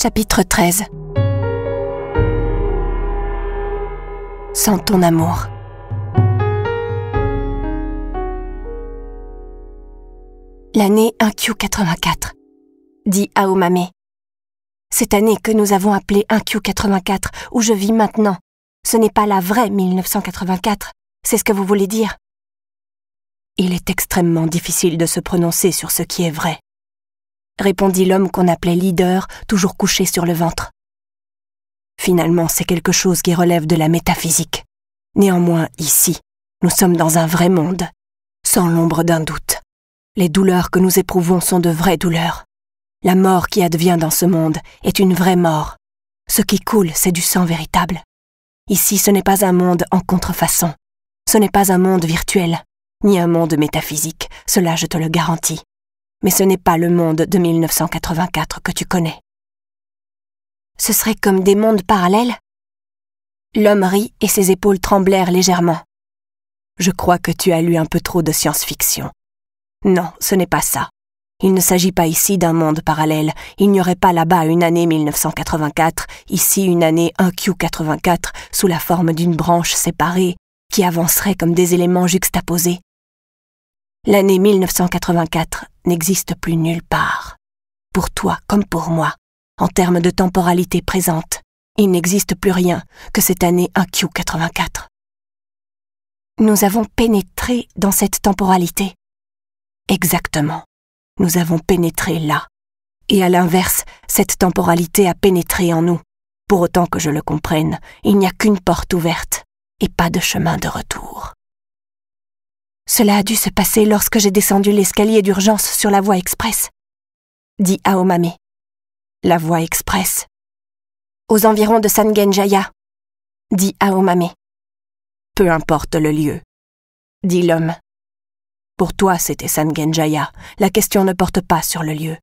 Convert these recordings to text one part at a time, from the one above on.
Chapitre 13 Sans ton amour. L'année 1Q84, dit Aomame. Cette année que nous avons appelée 1Q84, où je vis maintenant, ce n'est pas la vraie 1984, c'est ce que vous voulez dire Il est extrêmement difficile de se prononcer sur ce qui est vrai répondit l'homme qu'on appelait leader, toujours couché sur le ventre. Finalement, c'est quelque chose qui relève de la métaphysique. Néanmoins, ici, nous sommes dans un vrai monde, sans l'ombre d'un doute. Les douleurs que nous éprouvons sont de vraies douleurs. La mort qui advient dans ce monde est une vraie mort. Ce qui coule, c'est du sang véritable. Ici, ce n'est pas un monde en contrefaçon. Ce n'est pas un monde virtuel, ni un monde métaphysique, cela je te le garantis mais ce n'est pas le monde de 1984 que tu connais. Ce serait comme des mondes parallèles L'homme rit et ses épaules tremblèrent légèrement. Je crois que tu as lu un peu trop de science-fiction. Non, ce n'est pas ça. Il ne s'agit pas ici d'un monde parallèle. Il n'y aurait pas là-bas une année 1984, ici une année 1Q84 sous la forme d'une branche séparée qui avancerait comme des éléments juxtaposés. L'année 1984 n'existe plus nulle part. Pour toi comme pour moi, en termes de temporalité présente, il n'existe plus rien que cette année 1Q84. Nous avons pénétré dans cette temporalité. Exactement. Nous avons pénétré là. Et à l'inverse, cette temporalité a pénétré en nous. Pour autant que je le comprenne, il n'y a qu'une porte ouverte et pas de chemin de retour. Cela a dû se passer lorsque j'ai descendu l'escalier d'urgence sur la voie express, dit Aomame. La voie express. Aux environs de Sangenjaya, dit Aomame. Peu importe le lieu, dit l'homme. Pour toi, c'était Sangenjaya. La question ne porte pas sur le lieu.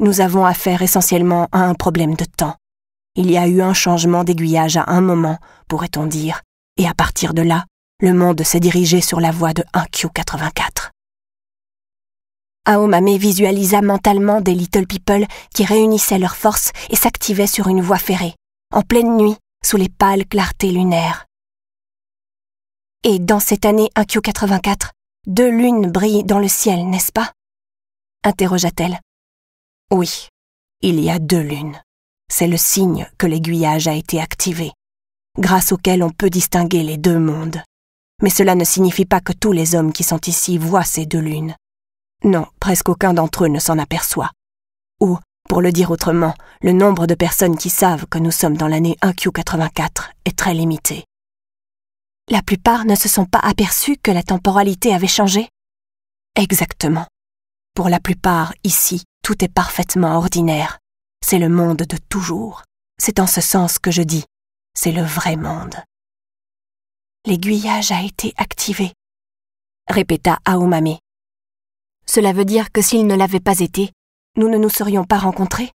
Nous avons affaire essentiellement à un problème de temps. Il y a eu un changement d'aiguillage à un moment, pourrait-on dire, et à partir de là, le monde s'est dirigé sur la voie de 1Q84. Aomame visualisa mentalement des Little People qui réunissaient leurs forces et s'activaient sur une voie ferrée, en pleine nuit, sous les pâles clartés lunaires. Et dans cette année 1Q84, deux lunes brillent dans le ciel, n'est-ce pas interrogea-t-elle. Oui, il y a deux lunes. C'est le signe que l'aiguillage a été activé, grâce auquel on peut distinguer les deux mondes mais cela ne signifie pas que tous les hommes qui sont ici voient ces deux lunes. Non, presque aucun d'entre eux ne s'en aperçoit. Ou, pour le dire autrement, le nombre de personnes qui savent que nous sommes dans l'année 1Q84 est très limité. La plupart ne se sont pas aperçus que la temporalité avait changé Exactement. Pour la plupart, ici, tout est parfaitement ordinaire. C'est le monde de toujours. C'est en ce sens que je dis, c'est le vrai monde. L'aiguillage a été activé, répéta Aomame. Cela veut dire que s'il ne l'avait pas été, nous ne nous serions pas rencontrés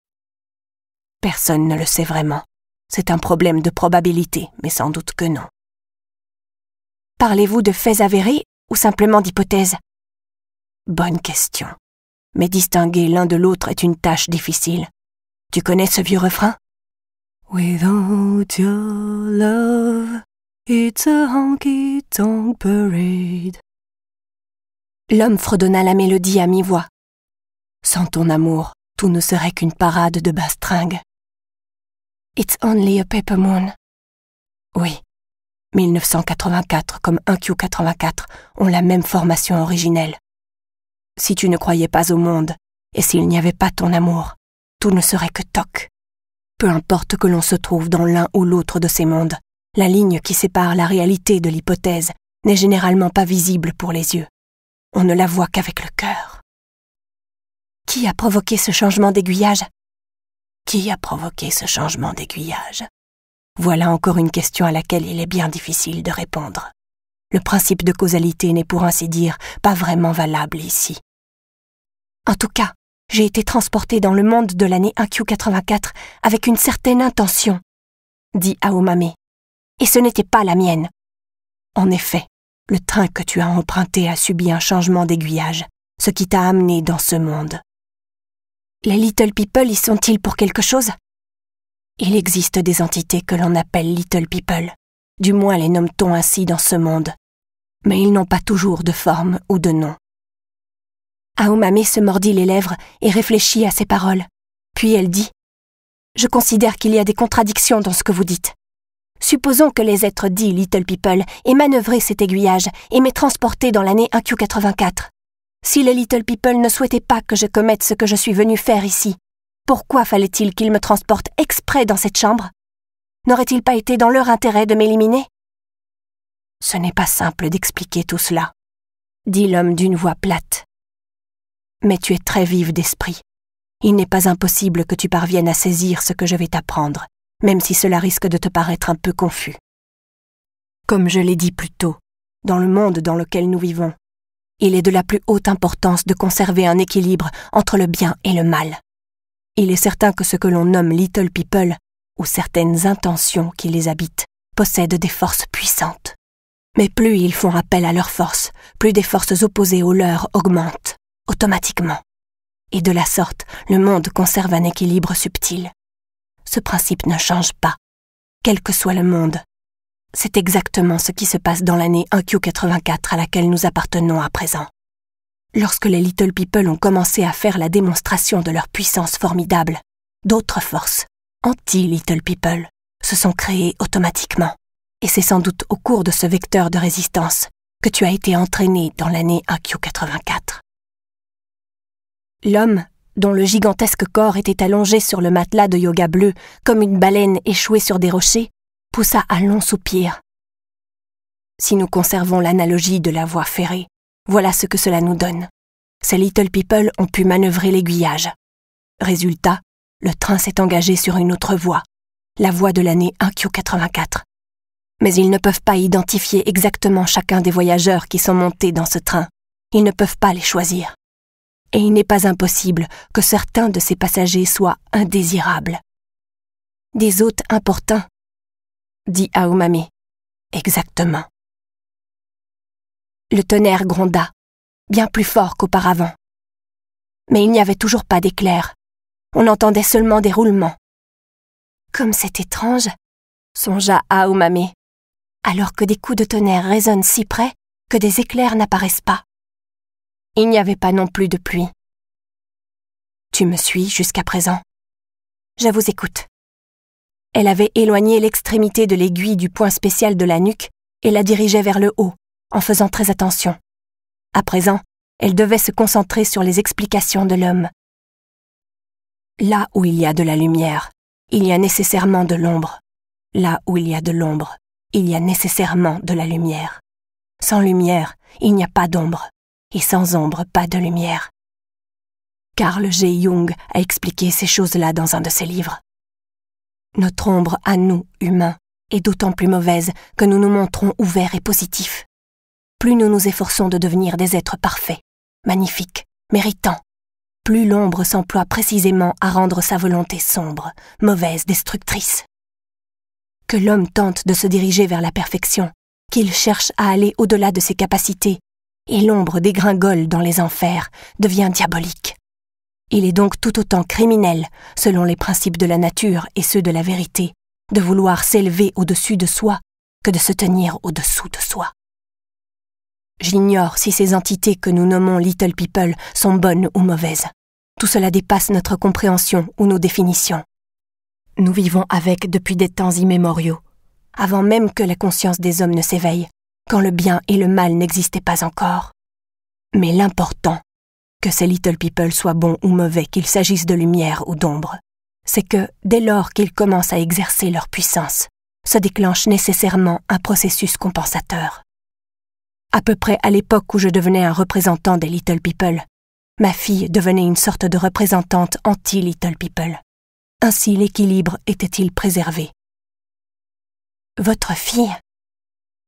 Personne ne le sait vraiment. C'est un problème de probabilité, mais sans doute que non. Parlez-vous de faits avérés ou simplement d'hypothèses Bonne question. Mais distinguer l'un de l'autre est une tâche difficile. Tu connais ce vieux refrain It's a parade. L'homme fredonna la mélodie à mi-voix. Sans ton amour, tout ne serait qu'une parade de bastringue. It's only a paper moon. Oui. 1984 comme 1Q84 ont la même formation originelle. Si tu ne croyais pas au monde, et s'il n'y avait pas ton amour, tout ne serait que toc. Peu importe que l'on se trouve dans l'un ou l'autre de ces mondes, la ligne qui sépare la réalité de l'hypothèse n'est généralement pas visible pour les yeux. On ne la voit qu'avec le cœur. Qui a provoqué ce changement d'aiguillage Qui a provoqué ce changement d'aiguillage Voilà encore une question à laquelle il est bien difficile de répondre. Le principe de causalité n'est pour ainsi dire pas vraiment valable ici. En tout cas, j'ai été transporté dans le monde de l'année 1Q84 avec une certaine intention, dit Aomame et ce n'était pas la mienne. En effet, le train que tu as emprunté a subi un changement d'aiguillage, ce qui t'a amené dans ce monde. Les Little People y sont-ils pour quelque chose Il existe des entités que l'on appelle Little People, du moins les nomme-t-on ainsi dans ce monde, mais ils n'ont pas toujours de forme ou de nom. Aomame se mordit les lèvres et réfléchit à ces paroles. Puis elle dit Je considère qu'il y a des contradictions dans ce que vous dites. Supposons que les êtres dits Little People aient manœuvré cet aiguillage et m'aient transporté dans l'année 1Q84. Si les Little People ne souhaitaient pas que je commette ce que je suis venu faire ici, pourquoi fallait-il qu'ils me transportent exprès dans cette chambre N'aurait-il pas été dans leur intérêt de m'éliminer Ce n'est pas simple d'expliquer tout cela, dit l'homme d'une voix plate. Mais tu es très vive d'esprit. Il n'est pas impossible que tu parviennes à saisir ce que je vais t'apprendre même si cela risque de te paraître un peu confus. Comme je l'ai dit plus tôt, dans le monde dans lequel nous vivons, il est de la plus haute importance de conserver un équilibre entre le bien et le mal. Il est certain que ce que l'on nomme Little People, ou certaines intentions qui les habitent, possèdent des forces puissantes. Mais plus ils font appel à leurs forces, plus des forces opposées aux leurs augmentent, automatiquement. Et de la sorte, le monde conserve un équilibre subtil. Ce principe ne change pas, quel que soit le monde. C'est exactement ce qui se passe dans l'année 1Q84 à laquelle nous appartenons à présent. Lorsque les Little People ont commencé à faire la démonstration de leur puissance formidable, d'autres forces, anti-Little People, se sont créées automatiquement. Et c'est sans doute au cours de ce vecteur de résistance que tu as été entraîné dans l'année 1Q84. L'homme dont le gigantesque corps était allongé sur le matelas de yoga bleu comme une baleine échouée sur des rochers, poussa un long soupir. Si nous conservons l'analogie de la voie ferrée, voilà ce que cela nous donne. Ces little people ont pu manœuvrer l'aiguillage. Résultat, le train s'est engagé sur une autre voie, la voie de l'année 1Q84. Mais ils ne peuvent pas identifier exactement chacun des voyageurs qui sont montés dans ce train. Ils ne peuvent pas les choisir et il n'est pas impossible que certains de ces passagers soient indésirables. Des hôtes importuns, dit Aomami. Exactement. Le tonnerre gronda, bien plus fort qu'auparavant. Mais il n'y avait toujours pas d'éclairs. On entendait seulement des roulements. Comme c'est étrange, songea Aomame, alors que des coups de tonnerre résonnent si près que des éclairs n'apparaissent pas. Il n'y avait pas non plus de pluie. Tu me suis jusqu'à présent. Je vous écoute. Elle avait éloigné l'extrémité de l'aiguille du point spécial de la nuque et la dirigeait vers le haut, en faisant très attention. À présent, elle devait se concentrer sur les explications de l'homme. Là où il y a de la lumière, il y a nécessairement de l'ombre. Là où il y a de l'ombre, il y a nécessairement de la lumière. Sans lumière, il n'y a pas d'ombre et sans ombre pas de lumière. Carl G. Jung a expliqué ces choses-là dans un de ses livres. Notre ombre à nous, humains, est d'autant plus mauvaise que nous nous montrons ouverts et positifs. Plus nous nous efforçons de devenir des êtres parfaits, magnifiques, méritants, plus l'ombre s'emploie précisément à rendre sa volonté sombre, mauvaise, destructrice. Que l'homme tente de se diriger vers la perfection, qu'il cherche à aller au-delà de ses capacités et l'ombre dégringole dans les enfers, devient diabolique. Il est donc tout autant criminel, selon les principes de la nature et ceux de la vérité, de vouloir s'élever au-dessus de soi que de se tenir au-dessous de soi. J'ignore si ces entités que nous nommons Little People sont bonnes ou mauvaises. Tout cela dépasse notre compréhension ou nos définitions. Nous vivons avec depuis des temps immémoriaux, avant même que la conscience des hommes ne s'éveille, quand le bien et le mal n'existaient pas encore. Mais l'important, que ces little people soient bons ou mauvais, qu'il s'agisse de lumière ou d'ombre, c'est que, dès lors qu'ils commencent à exercer leur puissance, se déclenche nécessairement un processus compensateur. À peu près à l'époque où je devenais un représentant des Little People, ma fille devenait une sorte de représentante anti-Little People. Ainsi l'équilibre était-il préservé. Votre fille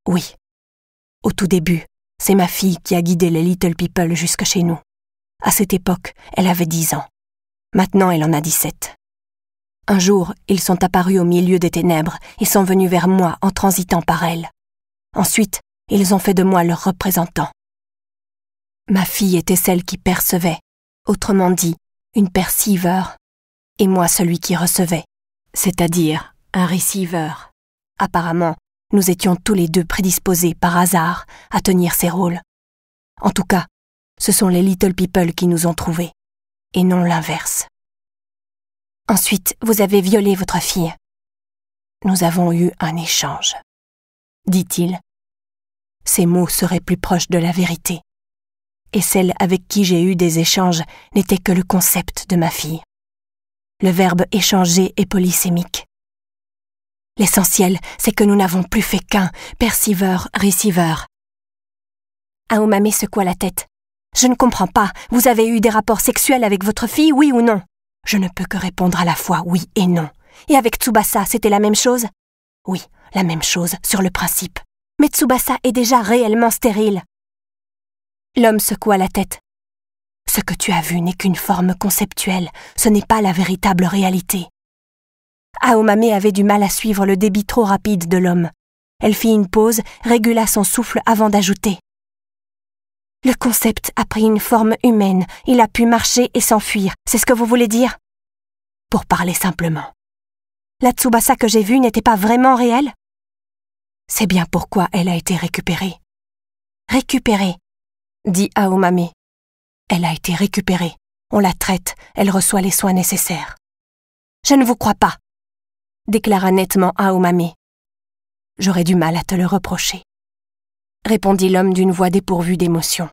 Oui, au tout début, c'est ma fille qui a guidé les Little People jusque chez nous. À cette époque, elle avait dix ans. Maintenant, elle en a dix-sept. Un jour, ils sont apparus au milieu des ténèbres et sont venus vers moi en transitant par elle. Ensuite, ils ont fait de moi leur représentant. Ma fille était celle qui percevait, autrement dit, une perceiveur, et moi celui qui recevait, c'est-à-dire un receiver. Apparemment, nous étions tous les deux prédisposés par hasard à tenir ces rôles. En tout cas, ce sont les Little People qui nous ont trouvés, et non l'inverse. Ensuite, vous avez violé votre fille. Nous avons eu un échange, dit-il. Ces mots seraient plus proches de la vérité. Et celle avec qui j'ai eu des échanges n'était que le concept de ma fille. Le verbe échanger est polysémique. L'essentiel, c'est que nous n'avons plus fait qu'un, perceveur, receiver. Aomame secoua la tête. Je ne comprends pas. Vous avez eu des rapports sexuels avec votre fille, oui ou non Je ne peux que répondre à la fois oui et non. Et avec Tsubasa, c'était la même chose Oui, la même chose, sur le principe. Mais Tsubasa est déjà réellement stérile. L'homme secoua la tête. Ce que tu as vu n'est qu'une forme conceptuelle, ce n'est pas la véritable réalité. Aomame avait du mal à suivre le débit trop rapide de l'homme. Elle fit une pause, régula son souffle avant d'ajouter. Le concept a pris une forme humaine, il a pu marcher et s'enfuir, c'est ce que vous voulez dire Pour parler simplement. La Tsubasa que j'ai vue n'était pas vraiment réelle C'est bien pourquoi elle a été récupérée. Récupérée, dit Aomame. Elle a été récupérée. On la traite, elle reçoit les soins nécessaires. Je ne vous crois pas, déclara nettement Aomame. J'aurais du mal à te le reprocher, répondit l'homme d'une voix dépourvue d'émotion.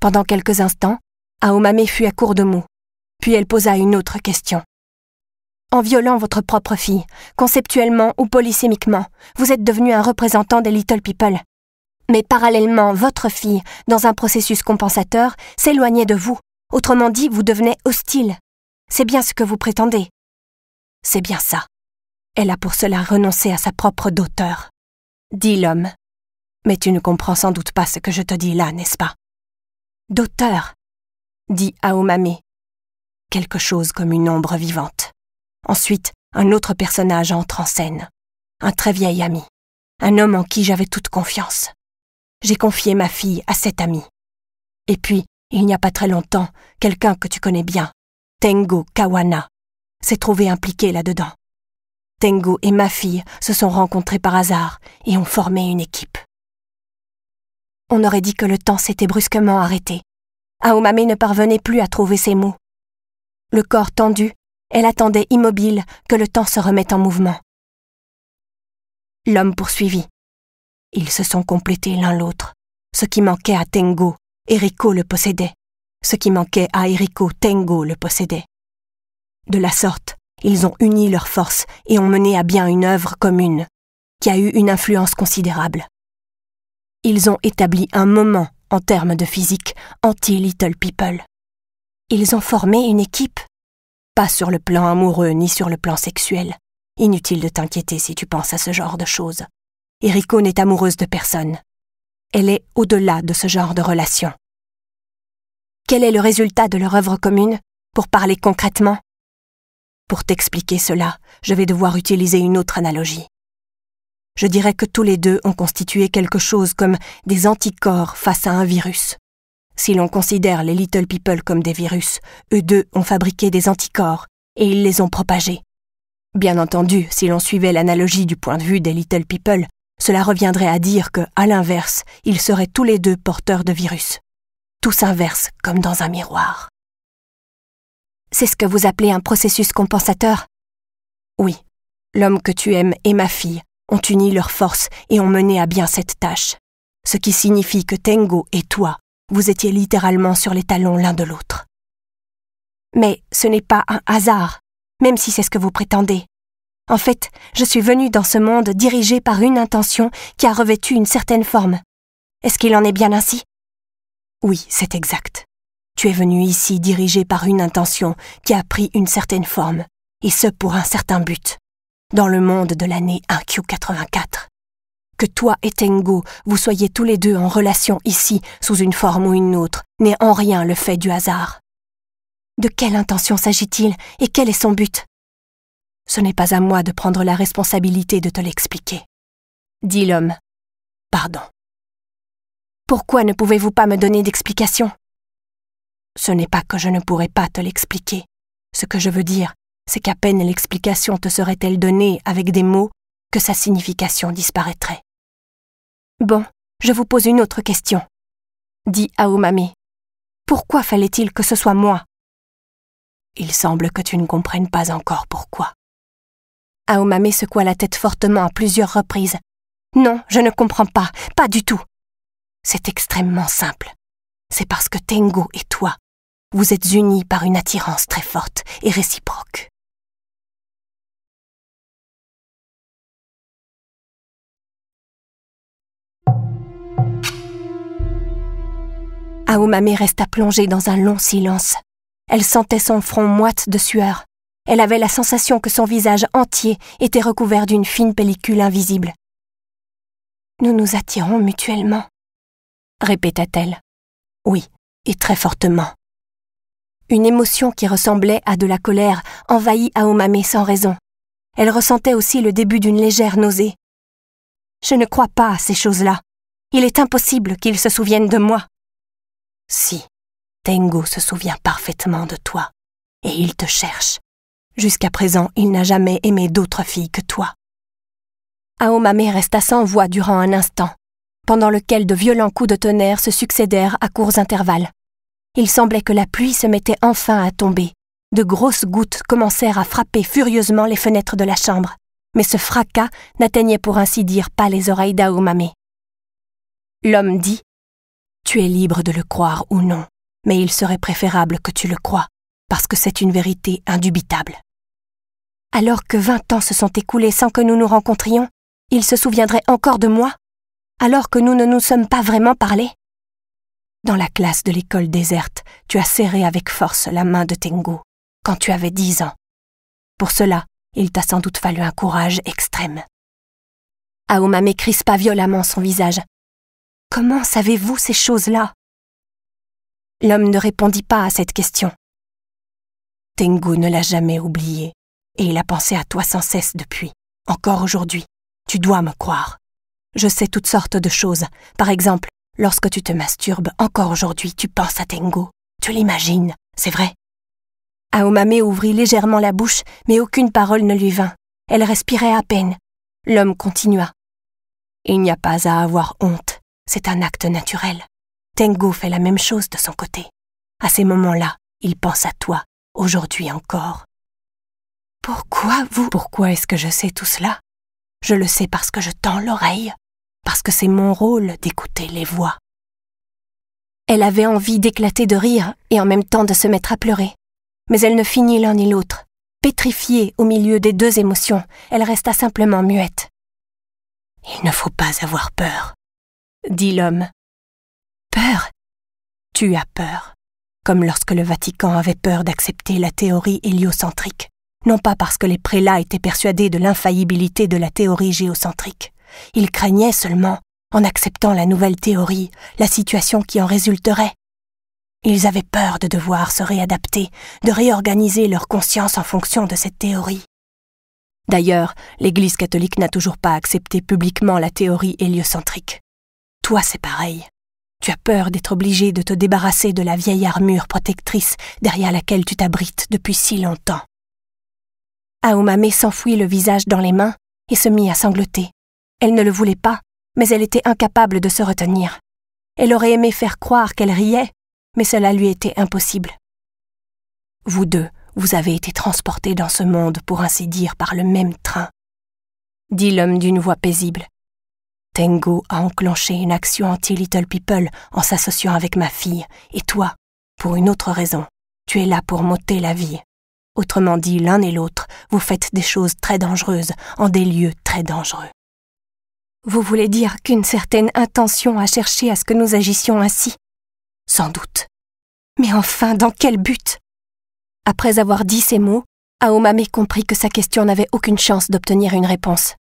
Pendant quelques instants, Aomame fut à court de mots, puis elle posa une autre question. En violant votre propre fille, conceptuellement ou polysémiquement, vous êtes devenu un représentant des Little People. Mais parallèlement, votre fille, dans un processus compensateur, s'éloignait de vous. Autrement dit, vous devenez hostile. C'est bien ce que vous prétendez. C'est bien ça. Elle a pour cela renoncé à sa propre d'auteur. Dit l'homme. Mais tu ne comprends sans doute pas ce que je te dis là, n'est-ce pas D'auteur, dit Aomame. Quelque chose comme une ombre vivante. Ensuite, un autre personnage entre en scène. Un très vieil ami. Un homme en qui j'avais toute confiance. J'ai confié ma fille à cet ami. Et puis, il n'y a pas très longtemps, quelqu'un que tu connais bien, Tengo Kawana, s'est trouvé impliqué là-dedans. Tengo et ma fille se sont rencontrés par hasard et ont formé une équipe. On aurait dit que le temps s'était brusquement arrêté. Aomame ne parvenait plus à trouver ses mots. Le corps tendu, elle attendait immobile que le temps se remette en mouvement. L'homme poursuivit. Ils se sont complétés l'un l'autre. Ce qui manquait à Tengo, Eriko le possédait. Ce qui manquait à Eriko, Tengo le possédait. De la sorte, ils ont uni leurs forces et ont mené à bien une œuvre commune, qui a eu une influence considérable. Ils ont établi un moment, en termes de physique, anti-Little People. Ils ont formé une équipe. Pas sur le plan amoureux ni sur le plan sexuel. Inutile de t'inquiéter si tu penses à ce genre de choses. Eriko n'est amoureuse de personne. Elle est au-delà de ce genre de relation. Quel est le résultat de leur œuvre commune, pour parler concrètement pour t'expliquer cela, je vais devoir utiliser une autre analogie. Je dirais que tous les deux ont constitué quelque chose comme des anticorps face à un virus. Si l'on considère les Little People comme des virus, eux deux ont fabriqué des anticorps, et ils les ont propagés. Bien entendu, si l'on suivait l'analogie du point de vue des Little People, cela reviendrait à dire que, à l'inverse, ils seraient tous les deux porteurs de virus. Tout s'inverse comme dans un miroir. C'est ce que vous appelez un processus compensateur Oui. L'homme que tu aimes et ma fille ont uni leurs forces et ont mené à bien cette tâche. Ce qui signifie que Tengo et toi, vous étiez littéralement sur les talons l'un de l'autre. Mais ce n'est pas un hasard, même si c'est ce que vous prétendez. En fait, je suis venu dans ce monde dirigé par une intention qui a revêtu une certaine forme. Est-ce qu'il en est bien ainsi Oui, c'est exact. Tu es venu ici dirigé par une intention qui a pris une certaine forme, et ce pour un certain but, dans le monde de l'année 1Q84. Que toi et Tengo, vous soyez tous les deux en relation ici, sous une forme ou une autre, n'est en rien le fait du hasard. De quelle intention s'agit-il et quel est son but Ce n'est pas à moi de prendre la responsabilité de te l'expliquer. Dit l'homme. Pardon. Pourquoi ne pouvez-vous pas me donner d'explication ce n'est pas que je ne pourrais pas te l'expliquer. Ce que je veux dire, c'est qu'à peine l'explication te serait-elle donnée avec des mots que sa signification disparaîtrait. Bon, je vous pose une autre question, dit Aomami. Pourquoi fallait-il que ce soit moi Il semble que tu ne comprennes pas encore pourquoi. Aomame secoua la tête fortement à plusieurs reprises. Non, je ne comprends pas, pas du tout. C'est extrêmement simple. C'est parce que Tengo et toi, vous êtes unis par une attirance très forte et réciproque. Aomame resta plongée dans un long silence. Elle sentait son front moite de sueur. Elle avait la sensation que son visage entier était recouvert d'une fine pellicule invisible. Nous nous attirons mutuellement, répéta-t-elle. Oui, et très fortement. Une émotion qui ressemblait à de la colère envahit Aomame sans raison. Elle ressentait aussi le début d'une légère nausée. Je ne crois pas à ces choses-là. Il est impossible qu'ils se souviennent de moi. Si, Tengo se souvient parfaitement de toi, et il te cherche. Jusqu'à présent, il n'a jamais aimé d'autre fille que toi. Aomame resta sans voix durant un instant, pendant lequel de violents coups de tonnerre se succédèrent à courts intervalles. Il semblait que la pluie se mettait enfin à tomber. De grosses gouttes commencèrent à frapper furieusement les fenêtres de la chambre, mais ce fracas n'atteignait pour ainsi dire pas les oreilles d'Aomame. L'homme dit Tu es libre de le croire ou non, mais il serait préférable que tu le croies, parce que c'est une vérité indubitable. Alors que vingt ans se sont écoulés sans que nous nous rencontrions, il se souviendrait encore de moi Alors que nous ne nous sommes pas vraiment parlés dans la classe de l'école déserte, tu as serré avec force la main de Tengu, quand tu avais dix ans. Pour cela, il t'a sans doute fallu un courage extrême. Aoma crispa violemment son visage. Comment savez-vous ces choses-là L'homme ne répondit pas à cette question. Tengu ne l'a jamais oublié, et il a pensé à toi sans cesse depuis, encore aujourd'hui. Tu dois me croire. Je sais toutes sortes de choses. Par exemple, Lorsque tu te masturbes, encore aujourd'hui, tu penses à Tengo. Tu l'imagines, c'est vrai. Aomame ouvrit légèrement la bouche, mais aucune parole ne lui vint. Elle respirait à peine. L'homme continua. Il n'y a pas à avoir honte, c'est un acte naturel. Tengo fait la même chose de son côté. À ces moments-là, il pense à toi, aujourd'hui encore. Pourquoi vous Pourquoi est-ce que je sais tout cela Je le sais parce que je tends l'oreille parce que c'est mon rôle d'écouter les voix. Elle avait envie d'éclater de rire et en même temps de se mettre à pleurer. Mais elle ne finit l'un ni l'autre. Pétrifiée au milieu des deux émotions, elle resta simplement muette. Il ne faut pas avoir peur, dit l'homme. Peur Tu as peur, comme lorsque le Vatican avait peur d'accepter la théorie héliocentrique, non pas parce que les prélats étaient persuadés de l'infaillibilité de la théorie géocentrique. Ils craignaient seulement, en acceptant la nouvelle théorie, la situation qui en résulterait. Ils avaient peur de devoir se réadapter, de réorganiser leur conscience en fonction de cette théorie. D'ailleurs, l'Église catholique n'a toujours pas accepté publiquement la théorie héliocentrique. Toi, c'est pareil. Tu as peur d'être obligé de te débarrasser de la vieille armure protectrice derrière laquelle tu t'abrites depuis si longtemps. Aomame s'enfouit le visage dans les mains et se mit à sangloter. Elle ne le voulait pas, mais elle était incapable de se retenir. Elle aurait aimé faire croire qu'elle riait, mais cela lui était impossible. Vous deux, vous avez été transportés dans ce monde, pour ainsi dire, par le même train, dit l'homme d'une voix paisible. Tengo a enclenché une action anti-Little People en s'associant avec ma fille, et toi, pour une autre raison, tu es là pour m'ôter la vie. Autrement dit, l'un et l'autre, vous faites des choses très dangereuses en des lieux très dangereux. Vous voulez dire qu'une certaine intention a cherché à ce que nous agissions ainsi Sans doute. Mais enfin, dans quel but Après avoir dit ces mots, Aomame comprit que sa question n'avait aucune chance d'obtenir une réponse.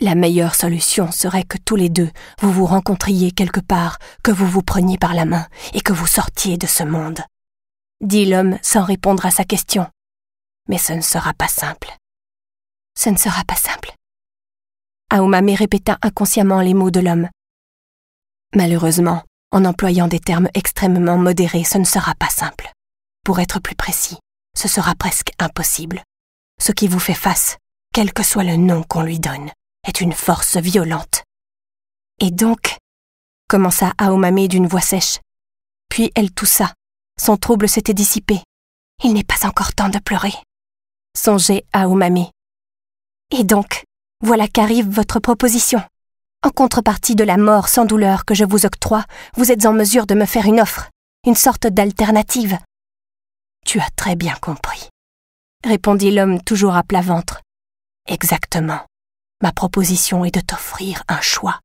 La meilleure solution serait que tous les deux vous vous rencontriez quelque part, que vous vous preniez par la main et que vous sortiez de ce monde. Dit l'homme sans répondre à sa question. Mais ce ne sera pas simple. Ce ne sera pas simple. Aomame répéta inconsciemment les mots de l'homme. Malheureusement, en employant des termes extrêmement modérés, ce ne sera pas simple. Pour être plus précis, ce sera presque impossible. Ce qui vous fait face, quel que soit le nom qu'on lui donne, est une force violente. Et donc commença Aomame d'une voix sèche. Puis elle toussa. Son trouble s'était dissipé. Il n'est pas encore temps de pleurer. Songeait Aomame. Et donc, voilà qu'arrive votre proposition. En contrepartie de la mort sans douleur que je vous octroie, vous êtes en mesure de me faire une offre, une sorte d'alternative. Tu as très bien compris, répondit l'homme toujours à plat ventre. Exactement. Ma proposition est de t'offrir un choix.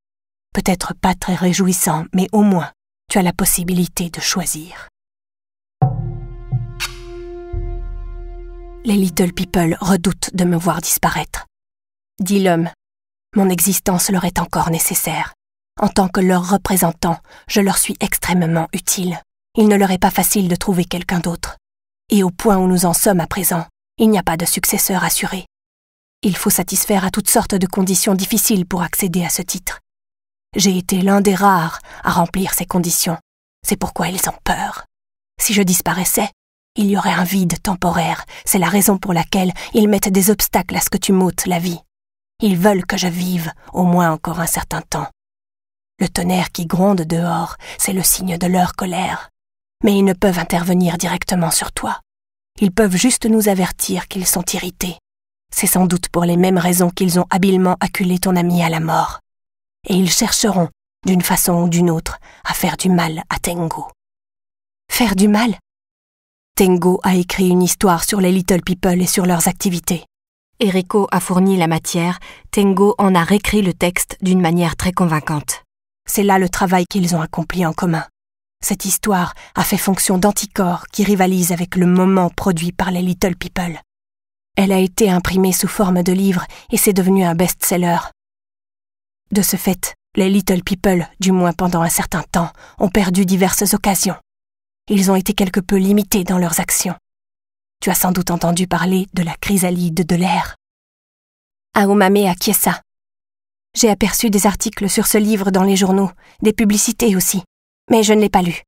Peut-être pas très réjouissant, mais au moins, tu as la possibilité de choisir. Les Little People redoutent de me voir disparaître dit l'homme, mon existence leur est encore nécessaire. En tant que leur représentant, je leur suis extrêmement utile. Il ne leur est pas facile de trouver quelqu'un d'autre. Et au point où nous en sommes à présent, il n'y a pas de successeur assuré. Il faut satisfaire à toutes sortes de conditions difficiles pour accéder à ce titre. J'ai été l'un des rares à remplir ces conditions. C'est pourquoi ils ont peur. Si je disparaissais, il y aurait un vide temporaire. C'est la raison pour laquelle ils mettent des obstacles à ce que tu m'ôtes la vie. Ils veulent que je vive, au moins encore un certain temps. Le tonnerre qui gronde dehors, c'est le signe de leur colère. Mais ils ne peuvent intervenir directement sur toi. Ils peuvent juste nous avertir qu'ils sont irrités. C'est sans doute pour les mêmes raisons qu'ils ont habilement acculé ton ami à la mort. Et ils chercheront, d'une façon ou d'une autre, à faire du mal à Tengo. Faire du mal Tengo a écrit une histoire sur les Little People et sur leurs activités. Eriko a fourni la matière, Tengo en a réécrit le texte d'une manière très convaincante. C'est là le travail qu'ils ont accompli en commun. Cette histoire a fait fonction d'anticorps qui rivalise avec le moment produit par les Little People. Elle a été imprimée sous forme de livre et c'est devenu un best-seller. De ce fait, les Little People, du moins pendant un certain temps, ont perdu diverses occasions. Ils ont été quelque peu limités dans leurs actions. Tu as sans doute entendu parler de la chrysalide de l'air. Aomame akiessa. »« J'ai aperçu des articles sur ce livre dans les journaux, des publicités aussi, mais je ne l'ai pas lu.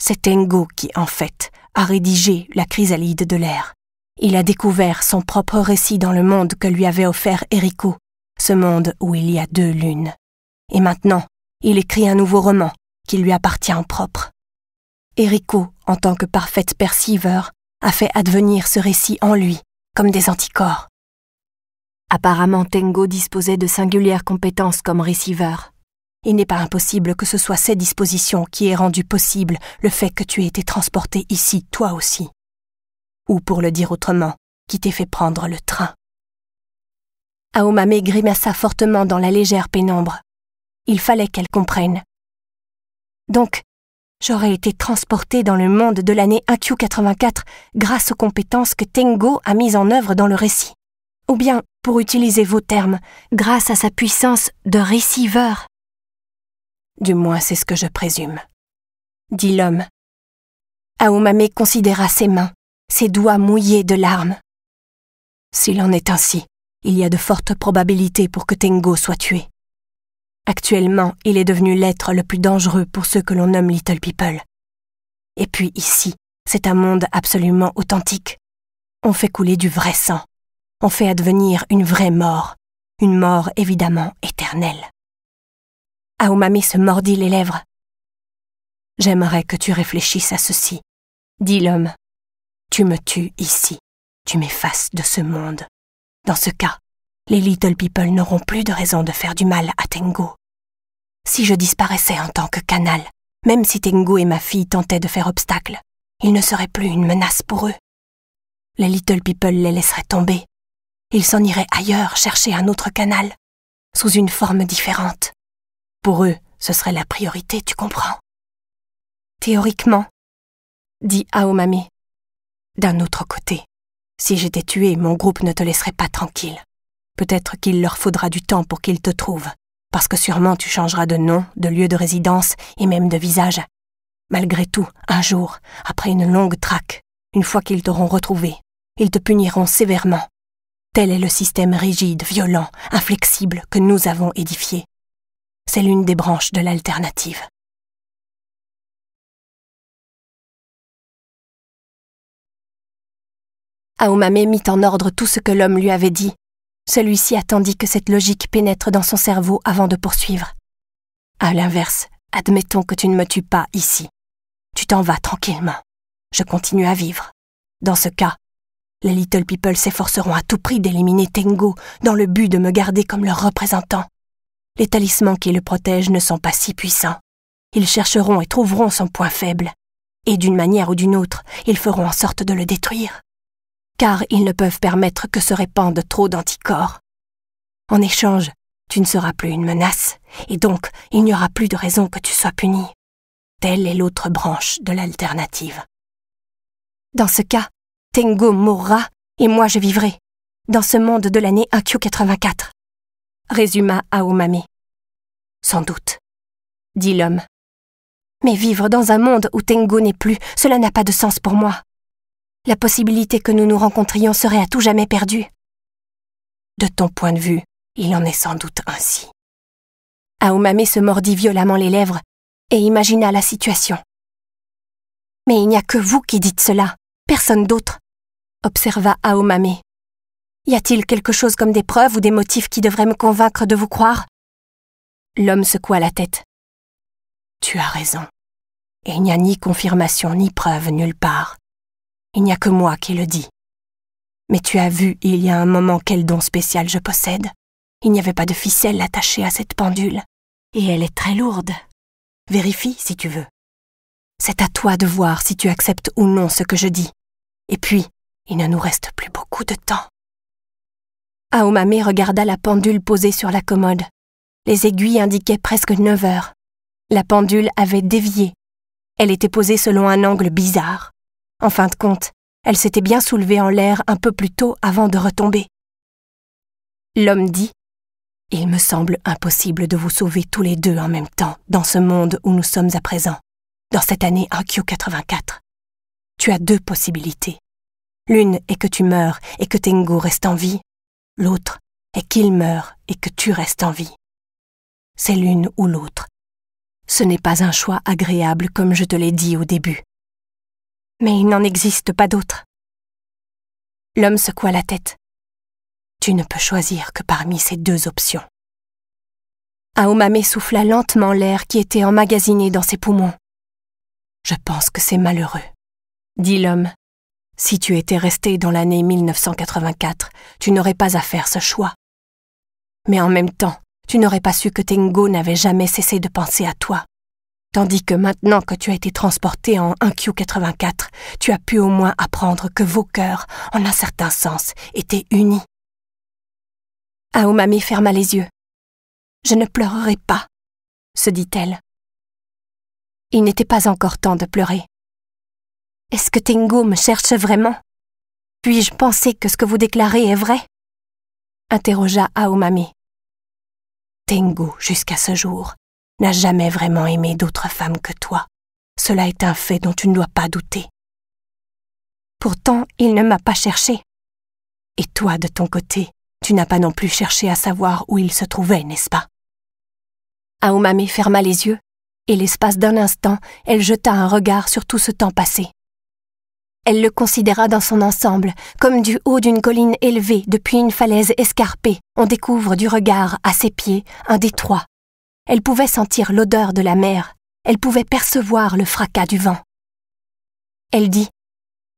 C'est Tengo qui, en fait, a rédigé la chrysalide de l'air. Il a découvert son propre récit dans le monde que lui avait offert Eriko, ce monde où il y a deux lunes. Et maintenant, il écrit un nouveau roman qui lui appartient en propre. Eriko, en tant que parfaite perceveur a fait advenir ce récit en lui, comme des anticorps. Apparemment, Tengo disposait de singulières compétences comme réciveur. Il n'est pas impossible que ce soit ces dispositions qui aient rendu possible le fait que tu aies été transporté ici, toi aussi. Ou pour le dire autrement, qui t'ait fait prendre le train. Aomame grimaça fortement dans la légère pénombre. Il fallait qu'elle comprenne. Donc, J'aurais été transporté dans le monde de l'année 1Q84 grâce aux compétences que Tengo a mises en œuvre dans le récit. Ou bien, pour utiliser vos termes, grâce à sa puissance de receiver. Du moins, c'est ce que je présume. Dit l'homme. Aomame considéra ses mains, ses doigts mouillés de larmes. S'il en est ainsi, il y a de fortes probabilités pour que Tengo soit tué. Actuellement, il est devenu l'être le plus dangereux pour ceux que l'on nomme Little People. Et puis ici, c'est un monde absolument authentique. On fait couler du vrai sang. On fait advenir une vraie mort. Une mort évidemment éternelle. Aomami se mordit les lèvres. J'aimerais que tu réfléchisses à ceci, dit l'homme. Tu me tues ici, tu m'effaces de ce monde. Dans ce cas, les Little People n'auront plus de raison de faire du mal à Tengo si je disparaissais en tant que canal, même si Tengu et ma fille tentaient de faire obstacle, ils ne serait plus une menace pour eux. Les Little People les laisseraient tomber. Ils s'en iraient ailleurs chercher un autre canal, sous une forme différente. Pour eux, ce serait la priorité, tu comprends Théoriquement, dit Aomami. D'un autre côté, si j'étais tué, mon groupe ne te laisserait pas tranquille. Peut-être qu'il leur faudra du temps pour qu'ils te trouvent parce que sûrement tu changeras de nom, de lieu de résidence et même de visage. Malgré tout, un jour, après une longue traque, une fois qu'ils t'auront retrouvé, ils te puniront sévèrement. Tel est le système rigide, violent, inflexible que nous avons édifié. C'est l'une des branches de l'alternative. Aomame mit en ordre tout ce que l'homme lui avait dit celui-ci attendit que cette logique pénètre dans son cerveau avant de poursuivre. À l'inverse, admettons que tu ne me tues pas ici. Tu t'en vas tranquillement. Je continue à vivre. Dans ce cas, les Little People s'efforceront à tout prix d'éliminer Tengo dans le but de me garder comme leur représentant. Les talismans qui le protègent ne sont pas si puissants. Ils chercheront et trouveront son point faible. Et d'une manière ou d'une autre, ils feront en sorte de le détruire car ils ne peuvent permettre que se répandent trop d'anticorps. En échange, tu ne seras plus une menace, et donc il n'y aura plus de raison que tu sois puni. Telle est l'autre branche de l'alternative. Dans ce cas, Tengo mourra et moi je vivrai, dans ce monde de l'année aq 84 résuma Aomami. Sans doute, dit l'homme. Mais vivre dans un monde où Tengo n'est plus, cela n'a pas de sens pour moi la possibilité que nous nous rencontrions serait à tout jamais perdue. De ton point de vue, il en est sans doute ainsi. Aomame se mordit violemment les lèvres et imagina la situation. Mais il n'y a que vous qui dites cela, personne d'autre, observa Aomame. Y a-t-il quelque chose comme des preuves ou des motifs qui devraient me convaincre de vous croire L'homme secoua la tête. Tu as raison. Et il n'y a ni confirmation ni preuve nulle part. Il n'y a que moi qui le dis. Mais tu as vu il y a un moment quel don spécial je possède. Il n'y avait pas de ficelle attachée à cette pendule, et elle est très lourde. Vérifie si tu veux. C'est à toi de voir si tu acceptes ou non ce que je dis. Et puis, il ne nous reste plus beaucoup de temps. Aomame regarda la pendule posée sur la commode. Les aiguilles indiquaient presque neuf heures. La pendule avait dévié. Elle était posée selon un angle bizarre. En fin de compte, elle s'était bien soulevée en l'air un peu plus tôt avant de retomber. L'homme dit Il me semble impossible de vous sauver tous les deux en même temps dans ce monde où nous sommes à présent, dans cette année 1 84 Tu as deux possibilités. L'une est que tu meurs et que Tengu reste en vie. L'autre est qu'il meure et que tu restes en vie. C'est l'une ou l'autre. Ce n'est pas un choix agréable comme je te l'ai dit au début mais il n'en existe pas d'autre. L'homme secoua la tête. Tu ne peux choisir que parmi ces deux options. Aomame souffla lentement l'air qui était emmagasiné dans ses poumons. Je pense que c'est malheureux, dit l'homme. Si tu étais resté dans l'année 1984, tu n'aurais pas à faire ce choix. Mais en même temps, tu n'aurais pas su que Tengo n'avait jamais cessé de penser à toi Tandis que maintenant que tu as été transporté en 1Q84, tu as pu au moins apprendre que vos cœurs, en un certain sens, étaient unis. Aomami ferma les yeux. Je ne pleurerai pas, se dit-elle. Il n'était pas encore temps de pleurer. Est-ce que Tengo me cherche vraiment Puis-je penser que ce que vous déclarez est vrai interrogea Aomami. Tengu, jusqu'à ce jour, n'a jamais vraiment aimé d'autres femmes que toi. Cela est un fait dont tu ne dois pas douter. Pourtant, il ne m'a pas cherché. Et toi, de ton côté, tu n'as pas non plus cherché à savoir où il se trouvait, n'est-ce pas Aomame ferma les yeux, et l'espace d'un instant, elle jeta un regard sur tout ce temps passé. Elle le considéra dans son ensemble, comme du haut d'une colline élevée, depuis une falaise escarpée, on découvre du regard, à ses pieds, un détroit, elle pouvait sentir l'odeur de la mer, elle pouvait percevoir le fracas du vent. Elle dit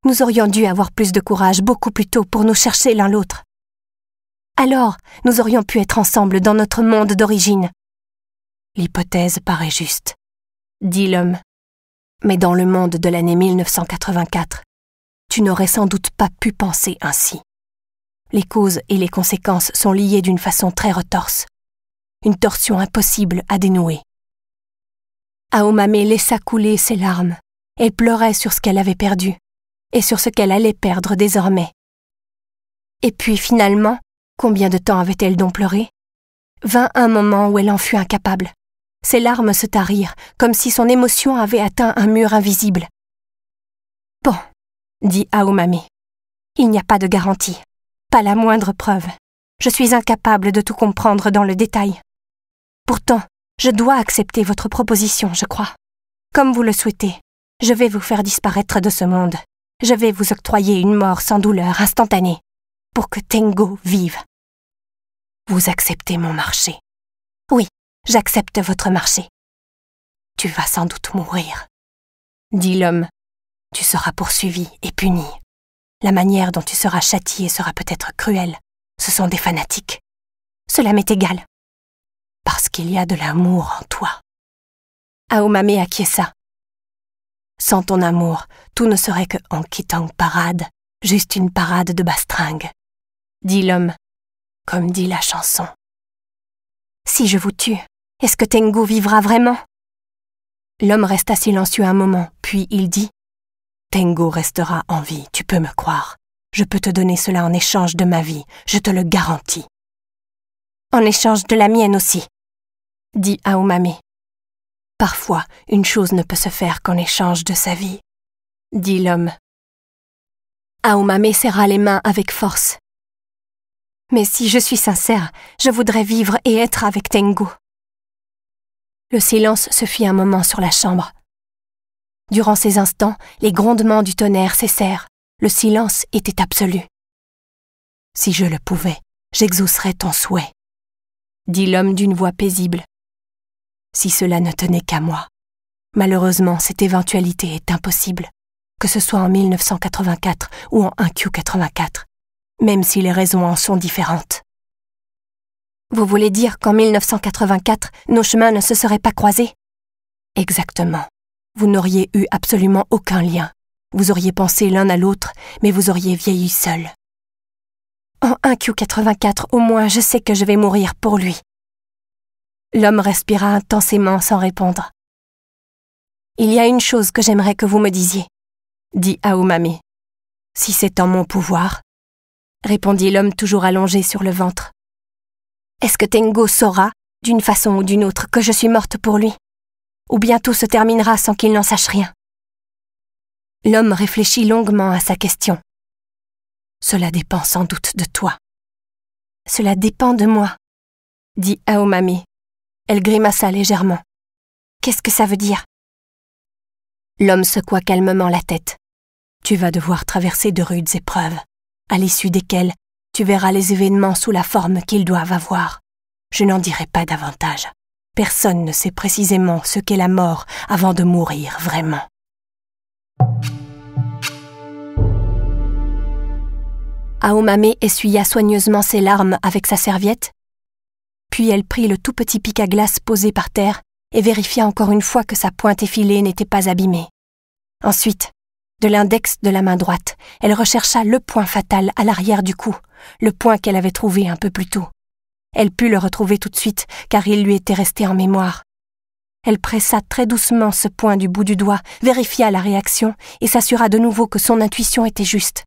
Nous aurions dû avoir plus de courage beaucoup plus tôt pour nous chercher l'un l'autre. Alors, nous aurions pu être ensemble dans notre monde d'origine. L'hypothèse paraît juste, dit l'homme. Mais dans le monde de l'année 1984, tu n'aurais sans doute pas pu penser ainsi. Les causes et les conséquences sont liées d'une façon très retorse une torsion impossible à dénouer. Aomame laissa couler ses larmes. Elle pleurait sur ce qu'elle avait perdu et sur ce qu'elle allait perdre désormais. Et puis finalement, combien de temps avait-elle donc pleuré Vint un moment où elle en fut incapable. Ses larmes se tarirent, comme si son émotion avait atteint un mur invisible. Bon, dit Aomame, il n'y a pas de garantie, pas la moindre preuve. Je suis incapable de tout comprendre dans le détail. Pourtant, je dois accepter votre proposition, je crois. Comme vous le souhaitez, je vais vous faire disparaître de ce monde. Je vais vous octroyer une mort sans douleur instantanée, pour que Tengo vive. Vous acceptez mon marché. Oui, j'accepte votre marché. Tu vas sans doute mourir. Dit l'homme, tu seras poursuivi et puni. La manière dont tu seras châtié sera peut-être cruelle. Ce sont des fanatiques. Cela m'est égal parce qu'il y a de l'amour en toi. Aomame acquiesça. Sans ton amour, tout ne serait que en quittant parade, juste une parade de bastringue. Dit l'homme, comme dit la chanson. Si je vous tue, est-ce que Tengo vivra vraiment L'homme resta silencieux un moment, puis il dit Tengo restera en vie, tu peux me croire. Je peux te donner cela en échange de ma vie, je te le garantis. En échange de la mienne aussi, dit Aumame. Parfois, une chose ne peut se faire qu'en échange de sa vie, dit l'homme. Aomame serra les mains avec force. Mais si je suis sincère, je voudrais vivre et être avec Tengu. Le silence se fit un moment sur la chambre. Durant ces instants, les grondements du tonnerre cessèrent, le silence était absolu. Si je le pouvais, j'exaucerais ton souhait, dit l'homme d'une voix paisible si cela ne tenait qu'à moi. Malheureusement, cette éventualité est impossible, que ce soit en 1984 ou en 1Q84, même si les raisons en sont différentes. Vous voulez dire qu'en 1984, nos chemins ne se seraient pas croisés Exactement. Vous n'auriez eu absolument aucun lien. Vous auriez pensé l'un à l'autre, mais vous auriez vieilli seul. En 1Q84, au moins, je sais que je vais mourir pour lui. L'homme respira intensément sans répondre. Il y a une chose que j'aimerais que vous me disiez, dit Aomami, Si c'est en mon pouvoir, répondit l'homme toujours allongé sur le ventre. Est-ce que Tengo saura, d'une façon ou d'une autre, que je suis morte pour lui Ou bien tout se terminera sans qu'il n'en sache rien L'homme réfléchit longuement à sa question. Cela dépend sans doute de toi. Cela dépend de moi, dit Aomami. Elle grimaça légèrement. Qu'est-ce que ça veut dire L'homme secoua calmement la tête. Tu vas devoir traverser de rudes épreuves, à l'issue desquelles tu verras les événements sous la forme qu'ils doivent avoir. Je n'en dirai pas davantage. Personne ne sait précisément ce qu'est la mort avant de mourir vraiment. Aomame essuya soigneusement ses larmes avec sa serviette puis elle prit le tout petit pic à glace posé par terre et vérifia encore une fois que sa pointe effilée n'était pas abîmée. Ensuite, de l'index de la main droite, elle rechercha le point fatal à l'arrière du cou, le point qu'elle avait trouvé un peu plus tôt. Elle put le retrouver tout de suite, car il lui était resté en mémoire. Elle pressa très doucement ce point du bout du doigt, vérifia la réaction et s'assura de nouveau que son intuition était juste.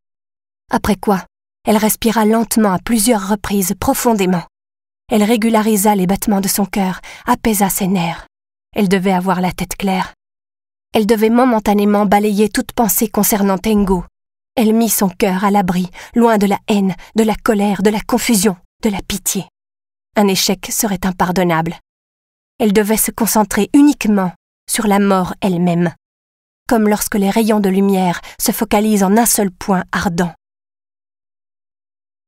Après quoi, elle respira lentement à plusieurs reprises, profondément. Elle régularisa les battements de son cœur, apaisa ses nerfs. Elle devait avoir la tête claire. Elle devait momentanément balayer toute pensée concernant Tengo. Elle mit son cœur à l'abri, loin de la haine, de la colère, de la confusion, de la pitié. Un échec serait impardonnable. Elle devait se concentrer uniquement sur la mort elle-même, comme lorsque les rayons de lumière se focalisent en un seul point ardent.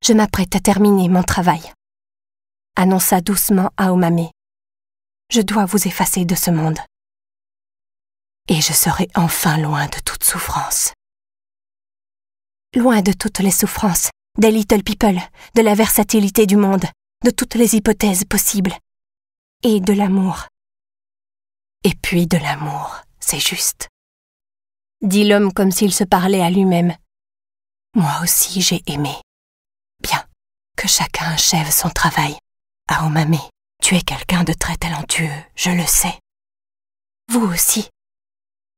Je m'apprête à terminer mon travail annonça doucement à Omame, « Je dois vous effacer de ce monde. Et je serai enfin loin de toute souffrance. Loin de toutes les souffrances, des little people, de la versatilité du monde, de toutes les hypothèses possibles. Et de l'amour. Et puis de l'amour, c'est juste. Dit l'homme comme s'il se parlait à lui-même. Moi aussi j'ai aimé. Bien, que chacun achève son travail. Aomame, tu es quelqu'un de très talentueux, je le sais. Vous aussi,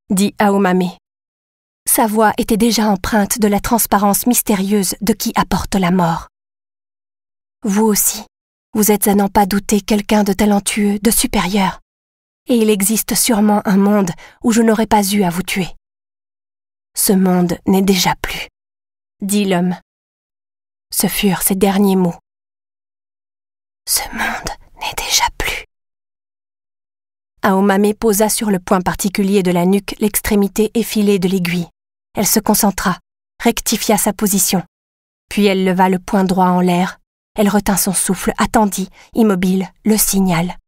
dit Aomame. Sa voix était déjà empreinte de la transparence mystérieuse de qui apporte la mort. Vous aussi, vous êtes à n'en pas douter quelqu'un de talentueux, de supérieur. Et il existe sûrement un monde où je n'aurais pas eu à vous tuer. Ce monde n'est déjà plus, dit l'homme. Ce furent ses derniers mots ce monde n'est déjà plus. Aomame posa sur le point particulier de la nuque l'extrémité effilée de l'aiguille. Elle se concentra, rectifia sa position. Puis elle leva le poing droit en l'air. Elle retint son souffle, attendit, immobile, le signal.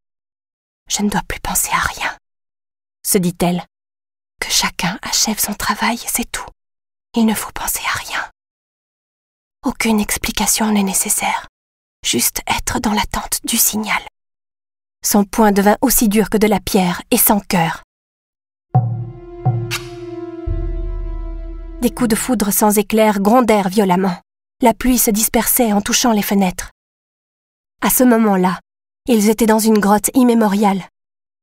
Je ne dois plus penser à rien, se dit-elle. Que chacun achève son travail, c'est tout. Il ne faut penser à rien. Aucune explication n'est nécessaire juste être dans l'attente du signal. Son poing devint aussi dur que de la pierre et sans cœur. Des coups de foudre sans éclair grondèrent violemment. La pluie se dispersait en touchant les fenêtres. À ce moment-là, ils étaient dans une grotte immémoriale.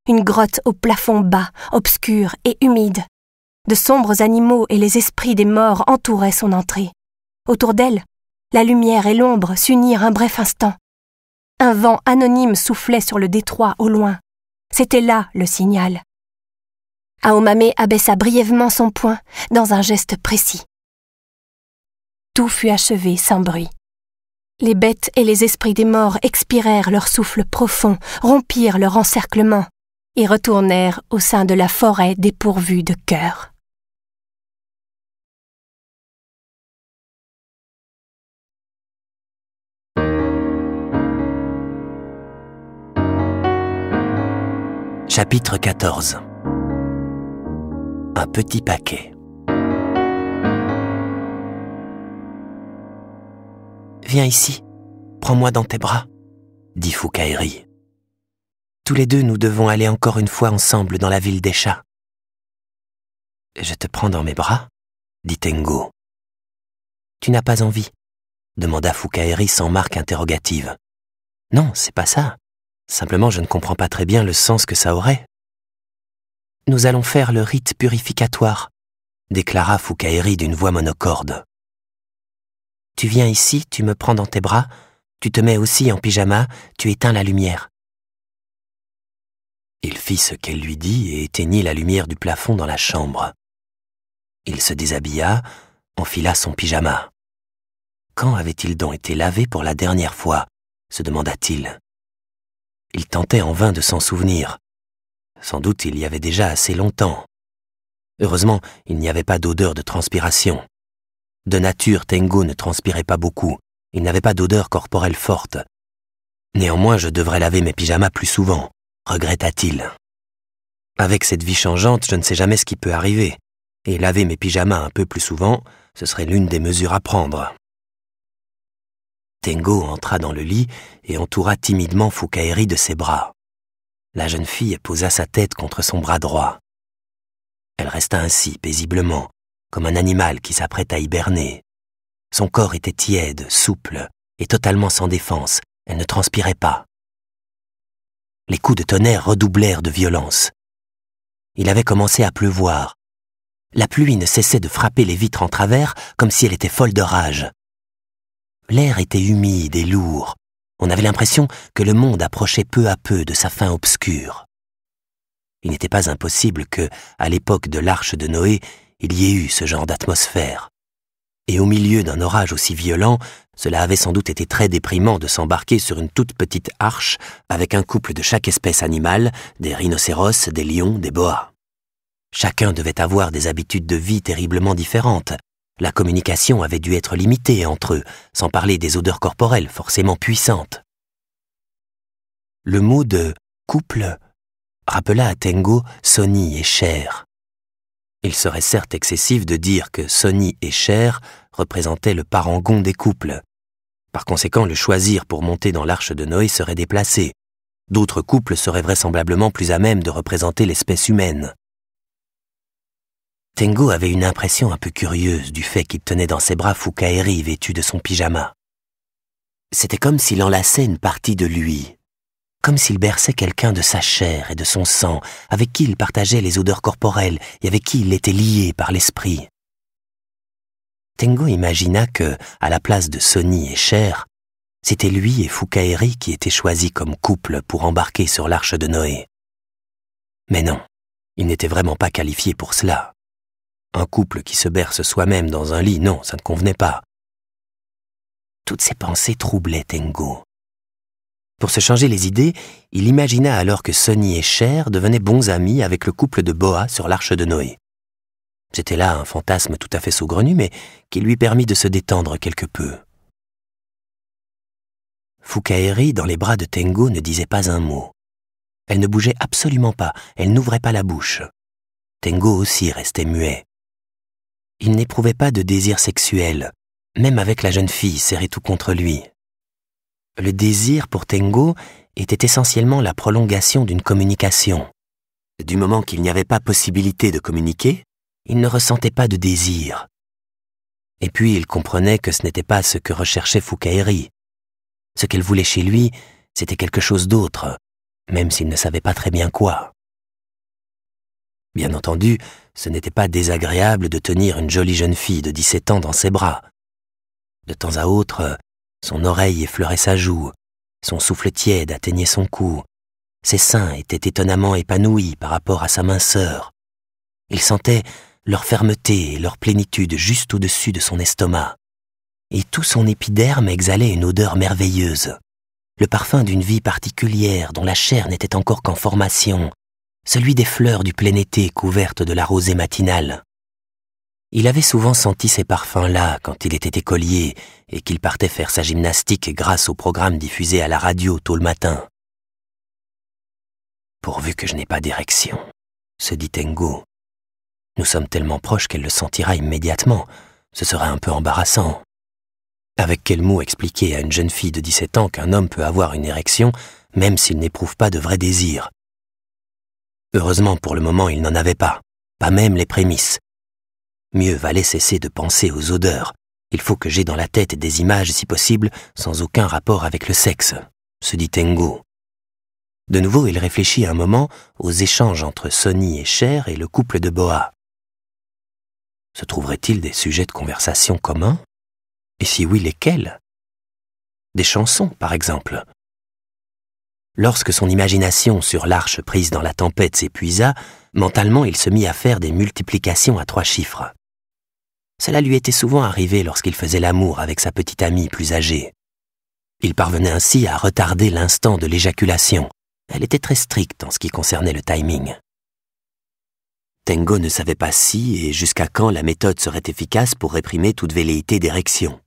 Une grotte au plafond bas, obscur et humide. De sombres animaux et les esprits des morts entouraient son entrée. Autour d'elle, la lumière et l'ombre s'unirent un bref instant. Un vent anonyme soufflait sur le détroit au loin. C'était là le signal. Aomame abaissa brièvement son poing dans un geste précis. Tout fut achevé sans bruit. Les bêtes et les esprits des morts expirèrent leur souffle profond, rompirent leur encerclement et retournèrent au sein de la forêt dépourvue de cœur. Chapitre 14 Un petit paquet Viens ici, prends-moi dans tes bras, dit Foukairi. Tous les deux, nous devons aller encore une fois ensemble dans la ville des chats. Je te prends dans mes bras, dit Tengo. Tu n'as pas envie demanda Foukairi sans marque interrogative. Non, c'est pas ça. Simplement, je ne comprends pas très bien le sens que ça aurait. Nous allons faire le rite purificatoire, déclara Foucaïri d'une voix monocorde. Tu viens ici, tu me prends dans tes bras, tu te mets aussi en pyjama, tu éteins la lumière. Il fit ce qu'elle lui dit et éteignit la lumière du plafond dans la chambre. Il se déshabilla, enfila son pyjama. Quand avait-il donc été lavé pour la dernière fois se demanda-t-il. Il tentait en vain de s'en souvenir. Sans doute il y avait déjà assez longtemps. Heureusement, il n'y avait pas d'odeur de transpiration. De nature, Tengo ne transpirait pas beaucoup. Il n'avait pas d'odeur corporelle forte. Néanmoins, je devrais laver mes pyjamas plus souvent, regretta-t-il. Avec cette vie changeante, je ne sais jamais ce qui peut arriver. Et laver mes pyjamas un peu plus souvent, ce serait l'une des mesures à prendre. Tengo entra dans le lit et entoura timidement Fukaeri de ses bras. La jeune fille posa sa tête contre son bras droit. Elle resta ainsi, paisiblement, comme un animal qui s'apprête à hiberner. Son corps était tiède, souple et totalement sans défense, elle ne transpirait pas. Les coups de tonnerre redoublèrent de violence. Il avait commencé à pleuvoir. La pluie ne cessait de frapper les vitres en travers comme si elle était folle de rage. L'air était humide et lourd. On avait l'impression que le monde approchait peu à peu de sa fin obscure. Il n'était pas impossible que, à l'époque de l'arche de Noé, il y ait eu ce genre d'atmosphère. Et au milieu d'un orage aussi violent, cela avait sans doute été très déprimant de s'embarquer sur une toute petite arche avec un couple de chaque espèce animale, des rhinocéros, des lions, des boas. Chacun devait avoir des habitudes de vie terriblement différentes, la communication avait dû être limitée entre eux, sans parler des odeurs corporelles forcément puissantes. Le mot de couple rappela à Tengo Sony et Cher. Il serait certes excessif de dire que Sony et Cher représentaient le parangon des couples. Par conséquent, le choisir pour monter dans l'arche de Noé serait déplacé. D'autres couples seraient vraisemblablement plus à même de représenter l'espèce humaine. Tengo avait une impression un peu curieuse du fait qu'il tenait dans ses bras Fukaeri vêtu de son pyjama. C'était comme s'il enlaçait une partie de lui, comme s'il berçait quelqu'un de sa chair et de son sang, avec qui il partageait les odeurs corporelles et avec qui il était lié par l'esprit. Tengo imagina que, à la place de Sony et Cher, c'était lui et Fukaeri qui étaient choisis comme couple pour embarquer sur l'arche de Noé. Mais non, il n'était vraiment pas qualifié pour cela. Un couple qui se berce soi-même dans un lit, non, ça ne convenait pas. Toutes ces pensées troublaient Tengo. Pour se changer les idées, il imagina alors que Sonny et Cher devenaient bons amis avec le couple de Boa sur l'arche de Noé. C'était là un fantasme tout à fait saugrenu, mais qui lui permit de se détendre quelque peu. Fukaeri, dans les bras de Tengo, ne disait pas un mot. Elle ne bougeait absolument pas, elle n'ouvrait pas la bouche. Tengo aussi restait muet il n'éprouvait pas de désir sexuel, même avec la jeune fille serrée tout contre lui. Le désir pour Tengo était essentiellement la prolongation d'une communication. Du moment qu'il n'y avait pas possibilité de communiquer, il ne ressentait pas de désir. Et puis il comprenait que ce n'était pas ce que recherchait Fukaeri. Ce qu'elle voulait chez lui, c'était quelque chose d'autre, même s'il ne savait pas très bien quoi. Bien entendu, ce n'était pas désagréable de tenir une jolie jeune fille de 17 ans dans ses bras. De temps à autre, son oreille effleurait sa joue, son souffle tiède atteignait son cou, ses seins étaient étonnamment épanouis par rapport à sa minceur. Il sentait leur fermeté et leur plénitude juste au-dessus de son estomac. Et tout son épiderme exhalait une odeur merveilleuse, le parfum d'une vie particulière dont la chair n'était encore qu'en formation, celui des fleurs du plein été couvertes de la rosée matinale. Il avait souvent senti ces parfums-là quand il était écolier et qu'il partait faire sa gymnastique grâce au programme diffusé à la radio tôt le matin. Pourvu que je n'ai pas d'érection, se dit Tengo. Nous sommes tellement proches qu'elle le sentira immédiatement. Ce sera un peu embarrassant. Avec quel mot expliquer à une jeune fille de 17 ans qu'un homme peut avoir une érection même s'il n'éprouve pas de vrai désir Heureusement pour le moment il n'en avait pas, pas même les prémices. Mieux valait cesser de penser aux odeurs. Il faut que j'aie dans la tête des images si possible sans aucun rapport avec le sexe, se dit Tengo. De nouveau, il réfléchit un moment aux échanges entre Sonny et Cher et le couple de Boa. Se trouveraient il des sujets de conversation communs Et si oui, lesquels Des chansons, par exemple. Lorsque son imagination sur l'arche prise dans la tempête s'épuisa, mentalement il se mit à faire des multiplications à trois chiffres. Cela lui était souvent arrivé lorsqu'il faisait l'amour avec sa petite amie plus âgée. Il parvenait ainsi à retarder l'instant de l'éjaculation. Elle était très stricte en ce qui concernait le timing. Tengo ne savait pas si et jusqu'à quand la méthode serait efficace pour réprimer toute velléité d'érection.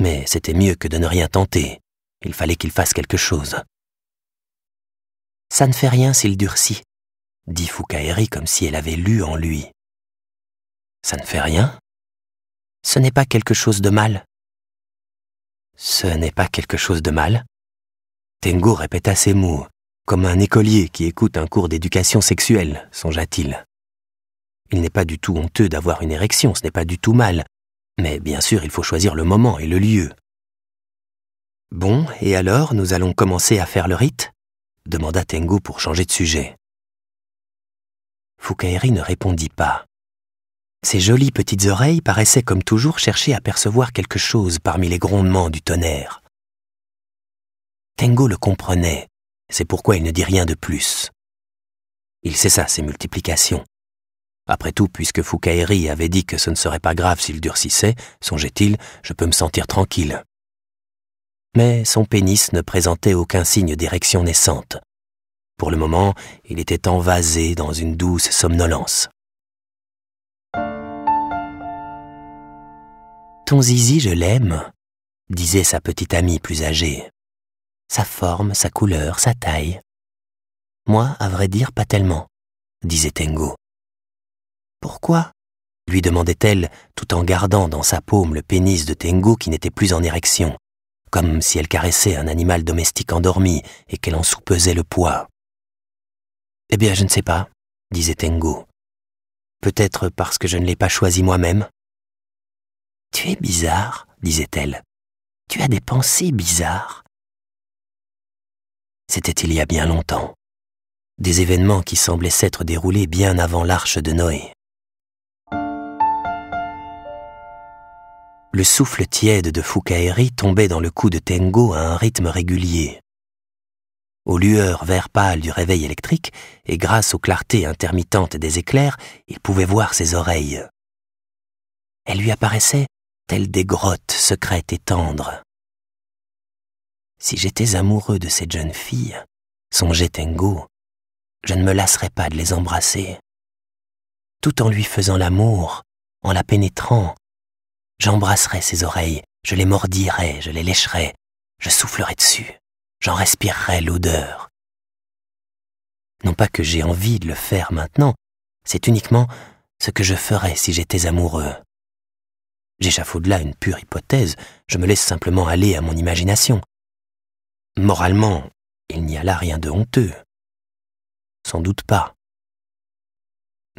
Mais c'était mieux que de ne rien tenter. Il fallait qu'il fasse quelque chose. Ça ne fait rien s'il durcit, dit Foucaëri comme si elle avait lu en lui. Ça ne fait rien Ce n'est pas quelque chose de mal. Ce n'est pas quelque chose de mal Tengo répéta ces mots, comme un écolier qui écoute un cours d'éducation sexuelle, songea-t-il. Il n'est pas du tout honteux d'avoir une érection, ce n'est pas du tout mal, mais bien sûr il faut choisir le moment et le lieu. Bon, et alors nous allons commencer à faire le rite demanda Tengo pour changer de sujet. Fukaeri ne répondit pas. Ses jolies petites oreilles paraissaient comme toujours chercher à percevoir quelque chose parmi les grondements du tonnerre. Tengo le comprenait, c'est pourquoi il ne dit rien de plus. Il cessa ses multiplications. Après tout, puisque Fukaeri avait dit que ce ne serait pas grave s'il durcissait, songeait-il, je peux me sentir tranquille mais son pénis ne présentait aucun signe d'érection naissante. Pour le moment, il était envasé dans une douce somnolence. Ton zizi, je l'aime, disait sa petite amie plus âgée. Sa forme, sa couleur, sa taille. Moi, à vrai dire, pas tellement, disait Tengo. Pourquoi lui demandait-elle tout en gardant dans sa paume le pénis de Tengo qui n'était plus en érection comme si elle caressait un animal domestique endormi et qu'elle en soupesait le poids. Eh bien, je ne sais pas, disait Tengo. Peut-être parce que je ne l'ai pas choisi moi-même. Tu es bizarre, disait-elle. Tu as des pensées bizarres. C'était il y a bien longtemps. Des événements qui semblaient s'être déroulés bien avant l'arche de Noé. Le souffle tiède de Fukaeri tombait dans le cou de Tengo à un rythme régulier. Aux lueurs vert pâle du réveil électrique, et grâce aux clartés intermittentes des éclairs, il pouvait voir ses oreilles. Elles lui apparaissaient telles des grottes secrètes et tendres. Si j'étais amoureux de cette jeune fille, songeait Tengo, je ne me lasserais pas de les embrasser. Tout en lui faisant l'amour, en la pénétrant, J'embrasserai ses oreilles, je les mordirai, je les lécherai, je soufflerai dessus, j'en respirerais l'odeur. Non pas que j'ai envie de le faire maintenant, c'est uniquement ce que je ferais si j'étais amoureux. J'échafaude là une pure hypothèse, je me laisse simplement aller à mon imagination. Moralement, il n'y a là rien de honteux. Sans doute pas.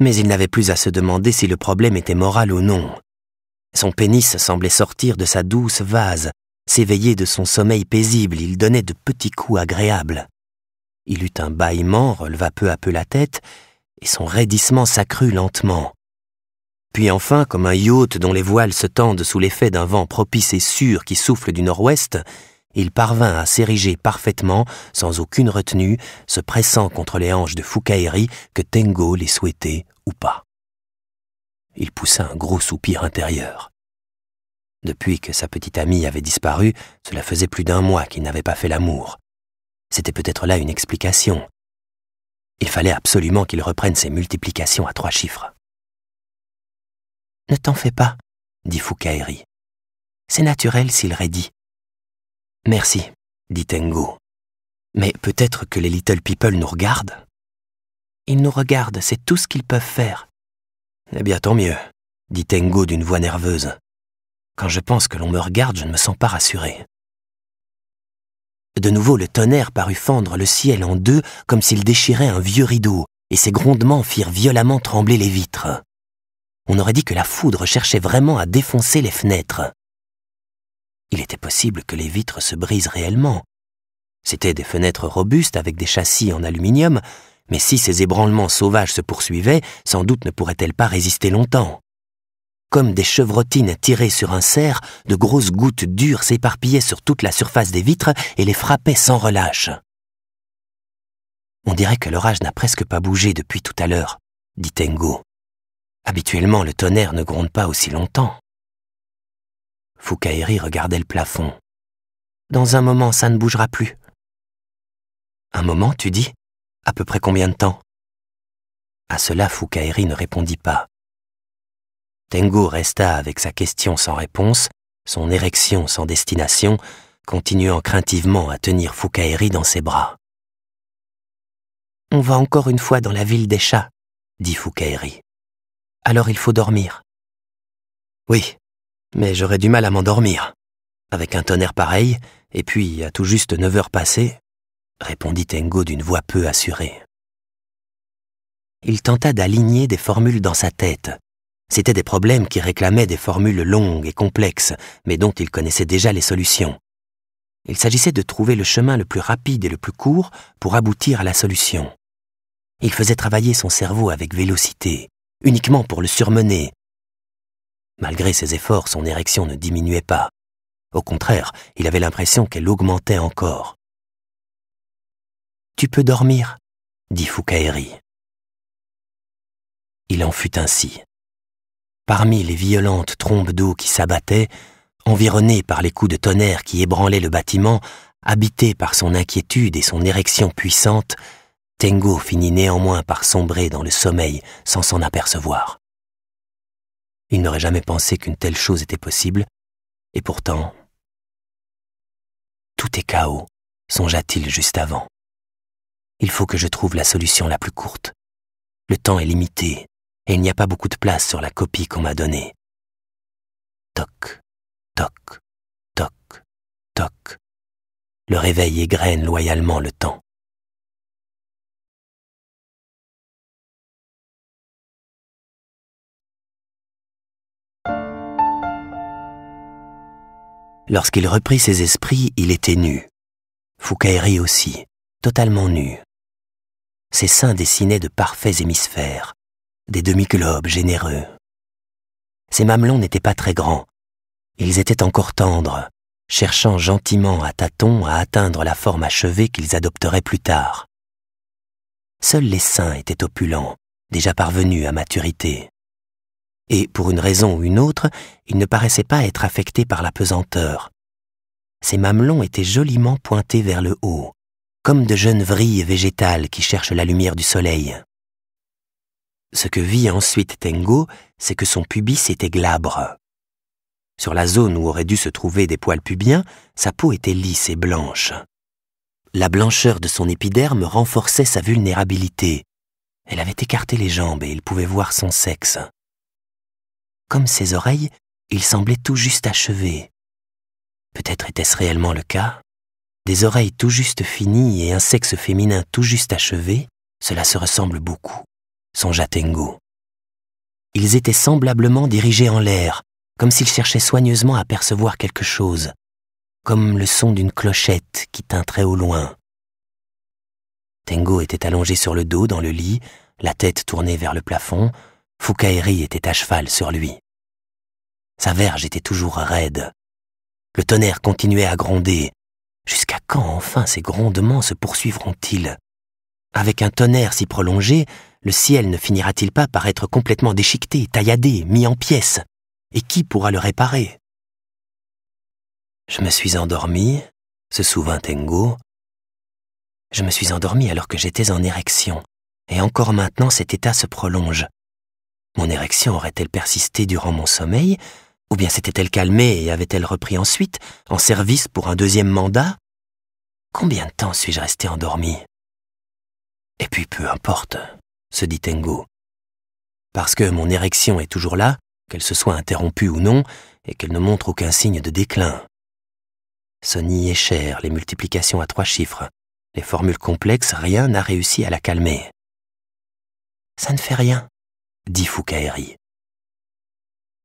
Mais il n'avait plus à se demander si le problème était moral ou non. Son pénis semblait sortir de sa douce vase, s'éveiller de son sommeil paisible, il donnait de petits coups agréables. Il eut un bâillement, releva peu à peu la tête, et son raidissement s'accrut lentement. Puis enfin, comme un yacht dont les voiles se tendent sous l'effet d'un vent propice et sûr qui souffle du nord-ouest, il parvint à s'ériger parfaitement, sans aucune retenue, se pressant contre les hanches de Fukaeri, que Tengo les souhaitait ou pas il poussa un gros soupir intérieur. Depuis que sa petite amie avait disparu, cela faisait plus d'un mois qu'il n'avait pas fait l'amour. C'était peut-être là une explication. Il fallait absolument qu'il reprenne ses multiplications à trois chiffres. Ne t'en fais pas, dit Foukaeri. C'est naturel s'il raidit. Merci, dit Tengo. Mais peut-être que les Little People nous regardent Ils nous regardent, c'est tout ce qu'ils peuvent faire. Eh bien, tant mieux, dit Tengo d'une voix nerveuse. Quand je pense que l'on me regarde, je ne me sens pas rassuré. De nouveau, le tonnerre parut fendre le ciel en deux comme s'il déchirait un vieux rideau, et ses grondements firent violemment trembler les vitres. On aurait dit que la foudre cherchait vraiment à défoncer les fenêtres. Il était possible que les vitres se brisent réellement. C'étaient des fenêtres robustes avec des châssis en aluminium, mais si ces ébranlements sauvages se poursuivaient, sans doute ne pourrait-elle pas résister longtemps. Comme des chevrotines tirées sur un cerf, de grosses gouttes dures s'éparpillaient sur toute la surface des vitres et les frappaient sans relâche. On dirait que l'orage n'a presque pas bougé depuis tout à l'heure, dit Tengo. Habituellement, le tonnerre ne gronde pas aussi longtemps. Fukaeri regardait le plafond. Dans un moment, ça ne bougera plus. Un moment, tu dis à peu près combien de temps À cela, Fukaeri ne répondit pas. Tengu resta avec sa question sans réponse, son érection sans destination, continuant craintivement à tenir Foucaïri dans ses bras. On va encore une fois dans la ville des chats, dit Fukaeri. « Alors il faut dormir. Oui, mais j'aurais du mal à m'endormir. Avec un tonnerre pareil, et puis à tout juste neuf heures passées, répondit Tengo d'une voix peu assurée. Il tenta d'aligner des formules dans sa tête. C'étaient des problèmes qui réclamaient des formules longues et complexes, mais dont il connaissait déjà les solutions. Il s'agissait de trouver le chemin le plus rapide et le plus court pour aboutir à la solution. Il faisait travailler son cerveau avec vélocité, uniquement pour le surmener. Malgré ses efforts, son érection ne diminuait pas. Au contraire, il avait l'impression qu'elle augmentait encore. Tu peux dormir, dit Fukaeri. Il en fut ainsi. Parmi les violentes trombes d'eau qui s'abattaient, environnées par les coups de tonnerre qui ébranlaient le bâtiment, habité par son inquiétude et son érection puissante, Tengo finit néanmoins par sombrer dans le sommeil sans s'en apercevoir. Il n'aurait jamais pensé qu'une telle chose était possible, et pourtant... Tout est chaos, songea-t-il juste avant. Il faut que je trouve la solution la plus courte. Le temps est limité et il n'y a pas beaucoup de place sur la copie qu'on m'a donnée. Toc, toc, toc, toc. Le réveil égrène loyalement le temps. Lorsqu'il reprit ses esprits, il était nu. Foucaillerie aussi, totalement nu, ses seins dessinaient de parfaits hémisphères, des demi-globes généreux. Ses mamelons n'étaient pas très grands. Ils étaient encore tendres, cherchant gentiment à tâtons à atteindre la forme achevée qu'ils adopteraient plus tard. Seuls les seins étaient opulents, déjà parvenus à maturité. Et pour une raison ou une autre, ils ne paraissaient pas être affectés par la pesanteur. Ses mamelons étaient joliment pointés vers le haut, comme de jeunes vrilles végétales qui cherchent la lumière du soleil. Ce que vit ensuite Tengo, c'est que son pubis était glabre. Sur la zone où auraient dû se trouver des poils pubiens, sa peau était lisse et blanche. La blancheur de son épiderme renforçait sa vulnérabilité. Elle avait écarté les jambes et il pouvait voir son sexe. Comme ses oreilles, il semblait tout juste achevé. Peut-être était-ce réellement le cas des oreilles tout juste finies et un sexe féminin tout juste achevé, cela se ressemble beaucoup, songea Tengo. Ils étaient semblablement dirigés en l'air, comme s'ils cherchaient soigneusement à percevoir quelque chose, comme le son d'une clochette qui tinterait au loin. Tengo était allongé sur le dos dans le lit, la tête tournée vers le plafond, Fukaeri était à cheval sur lui. Sa verge était toujours raide. Le tonnerre continuait à gronder, Jusqu'à quand enfin ces grondements se poursuivront-ils Avec un tonnerre si prolongé, le ciel ne finira-t-il pas par être complètement déchiqueté, tailladé, mis en pièces Et qui pourra le réparer Je me suis endormi, se souvint Tengo. Je me suis endormi alors que j'étais en érection, et encore maintenant cet état se prolonge. Mon érection aurait-elle persisté durant mon sommeil ou bien s'était-elle calmée et avait-elle repris ensuite, en service pour un deuxième mandat Combien de temps suis-je resté endormi Et puis peu importe, se dit Tengo. Parce que mon érection est toujours là, qu'elle se soit interrompue ou non, et qu'elle ne montre aucun signe de déclin. Sony est cher, les multiplications à trois chiffres, les formules complexes, rien n'a réussi à la calmer. Ça ne fait rien, dit Fukaeri.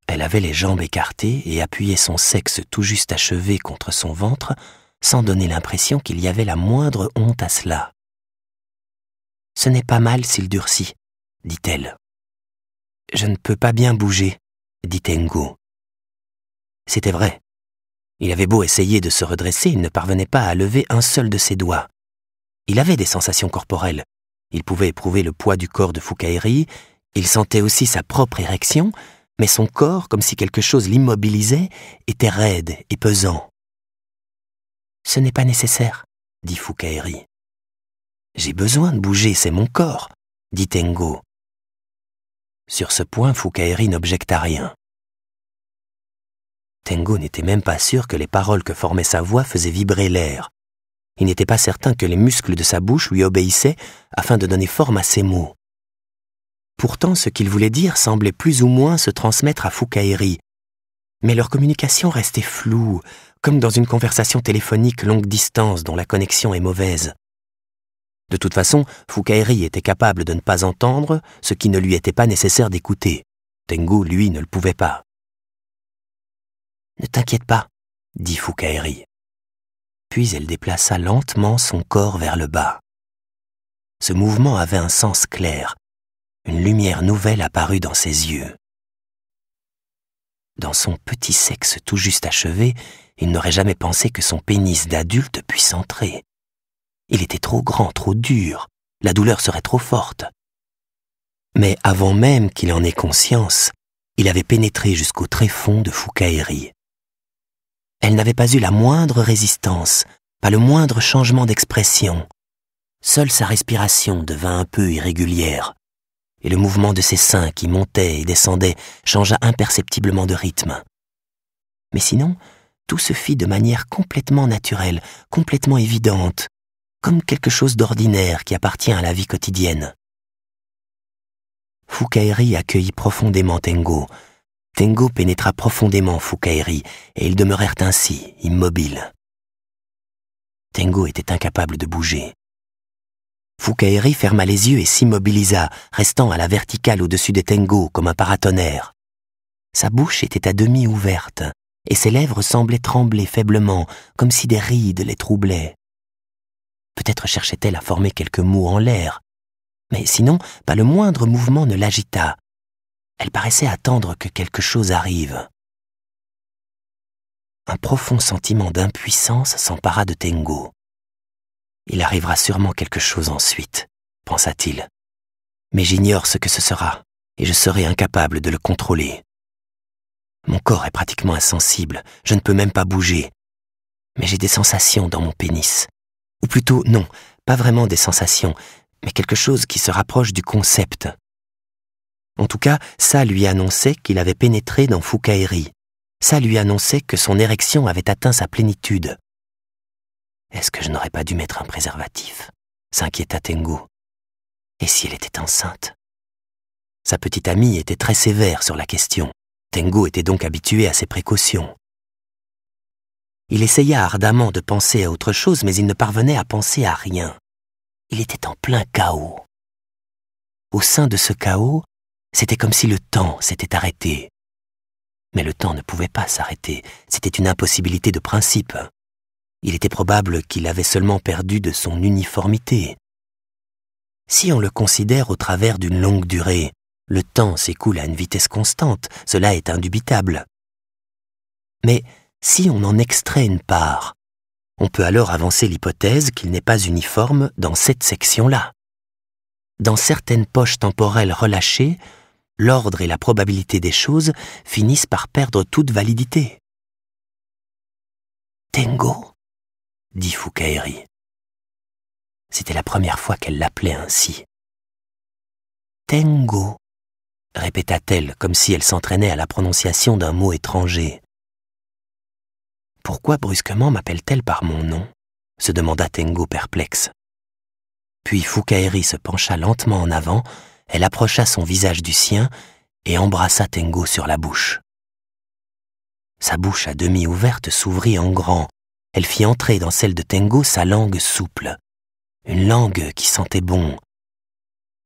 Elle avait les jambes écartées et appuyait son sexe tout juste achevé contre son ventre sans donner l'impression qu'il y avait la moindre honte à cela. Ce n'est pas mal s'il durcit, dit-elle. Je ne peux pas bien bouger, dit Tengo. C'était vrai. Il avait beau essayer de se redresser, il ne parvenait pas à lever un seul de ses doigts. Il avait des sensations corporelles. Il pouvait éprouver le poids du corps de Fukairi, il sentait aussi sa propre érection, mais son corps, comme si quelque chose l'immobilisait, était raide et pesant. Ce n'est pas nécessaire, dit Fukaeri. J'ai besoin de bouger, c'est mon corps, dit Tengo. Sur ce point, Fukaeri n'objecta rien. Tengo n'était même pas sûr que les paroles que formait sa voix faisaient vibrer l'air. Il n'était pas certain que les muscles de sa bouche lui obéissaient afin de donner forme à ses mots. Pourtant, ce qu'il voulait dire semblait plus ou moins se transmettre à Fukairi. Mais leur communication restait floue, comme dans une conversation téléphonique longue distance dont la connexion est mauvaise. De toute façon, Fukaeri était capable de ne pas entendre ce qui ne lui était pas nécessaire d'écouter. Tengu, lui, ne le pouvait pas. Ne t'inquiète pas, dit Fukaeri. Puis elle déplaça lentement son corps vers le bas. Ce mouvement avait un sens clair, une lumière nouvelle apparut dans ses yeux. Dans son petit sexe tout juste achevé, il n'aurait jamais pensé que son pénis d'adulte puisse entrer. Il était trop grand, trop dur, la douleur serait trop forte. Mais avant même qu'il en ait conscience, il avait pénétré jusqu'au fond de Foucaherie. Elle n'avait pas eu la moindre résistance, pas le moindre changement d'expression. Seule sa respiration devint un peu irrégulière, et le mouvement de ses seins qui montaient et descendaient changea imperceptiblement de rythme. Mais sinon, tout se fit de manière complètement naturelle, complètement évidente, comme quelque chose d'ordinaire qui appartient à la vie quotidienne. Fukairi accueillit profondément Tengo. Tengo pénétra profondément Fukairi, et ils demeurèrent ainsi, immobiles. Tengo était incapable de bouger. Fukaeri ferma les yeux et s'immobilisa, restant à la verticale au-dessus des Tengo comme un paratonnerre. Sa bouche était à demi ouverte, et ses lèvres semblaient trembler faiblement, comme si des rides les troublaient. Peut-être cherchait-elle à former quelques mots en l'air, mais sinon, pas le moindre mouvement ne l'agita. Elle paraissait attendre que quelque chose arrive. Un profond sentiment d'impuissance s'empara de Tengo. Il arrivera sûrement quelque chose ensuite, pensa-t-il. Mais j'ignore ce que ce sera, et je serai incapable de le contrôler. Mon corps est pratiquement insensible, je ne peux même pas bouger. Mais j'ai des sensations dans mon pénis. Ou plutôt, non, pas vraiment des sensations, mais quelque chose qui se rapproche du concept. En tout cas, ça lui annonçait qu'il avait pénétré dans Fukaeri. Ça lui annonçait que son érection avait atteint sa plénitude. Est-ce que je n'aurais pas dû mettre un préservatif s'inquiéta Tengu. Et si elle était enceinte Sa petite amie était très sévère sur la question. Tengu était donc habitué à ses précautions. Il essaya ardemment de penser à autre chose, mais il ne parvenait à penser à rien. Il était en plein chaos. Au sein de ce chaos, c'était comme si le temps s'était arrêté. Mais le temps ne pouvait pas s'arrêter, c'était une impossibilité de principe. Il était probable qu'il avait seulement perdu de son uniformité. Si on le considère au travers d'une longue durée, le temps s'écoule à une vitesse constante, cela est indubitable. Mais si on en extrait une part, on peut alors avancer l'hypothèse qu'il n'est pas uniforme dans cette section-là. Dans certaines poches temporelles relâchées, l'ordre et la probabilité des choses finissent par perdre toute validité. Tengo dit C'était la première fois qu'elle l'appelait ainsi. Tengo, répéta-t-elle comme si elle s'entraînait à la prononciation d'un mot étranger. Pourquoi brusquement m'appelle-t-elle par mon nom se demanda Tengo perplexe. Puis Fukaeri se pencha lentement en avant, elle approcha son visage du sien et embrassa Tengo sur la bouche. Sa bouche à demi ouverte s'ouvrit en grand, elle fit entrer dans celle de Tengo sa langue souple, une langue qui sentait bon.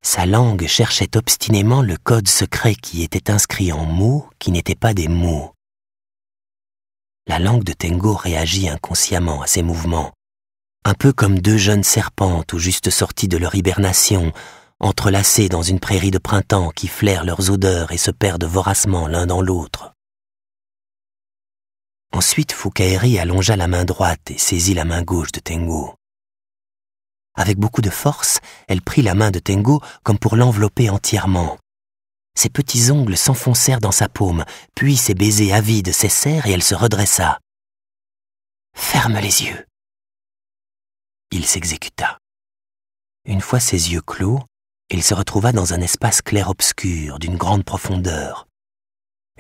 Sa langue cherchait obstinément le code secret qui était inscrit en mots qui n'étaient pas des mots. La langue de Tengo réagit inconsciemment à ces mouvements, un peu comme deux jeunes serpents ou juste sortis de leur hibernation, entrelacés dans une prairie de printemps qui flairent leurs odeurs et se perdent voracement l'un dans l'autre. Ensuite, Fukaeri allongea la main droite et saisit la main gauche de Tengo. Avec beaucoup de force, elle prit la main de Tengo comme pour l'envelopper entièrement. Ses petits ongles s'enfoncèrent dans sa paume, puis ses baisers avides cessèrent et elle se redressa. Ferme les yeux. Il s'exécuta. Une fois ses yeux clos, il se retrouva dans un espace clair-obscur d'une grande profondeur.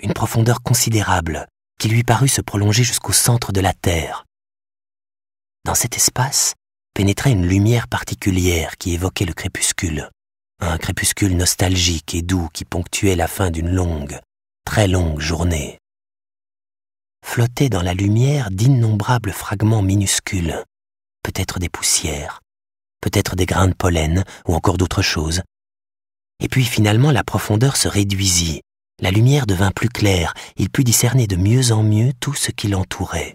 Une profondeur considérable, qui lui parut se prolonger jusqu'au centre de la Terre. Dans cet espace pénétrait une lumière particulière qui évoquait le crépuscule, un crépuscule nostalgique et doux qui ponctuait la fin d'une longue, très longue journée. Flottaient dans la lumière d'innombrables fragments minuscules, peut-être des poussières, peut-être des grains de pollen ou encore d'autres choses. Et puis finalement la profondeur se réduisit la lumière devint plus claire, il put discerner de mieux en mieux tout ce qui l'entourait.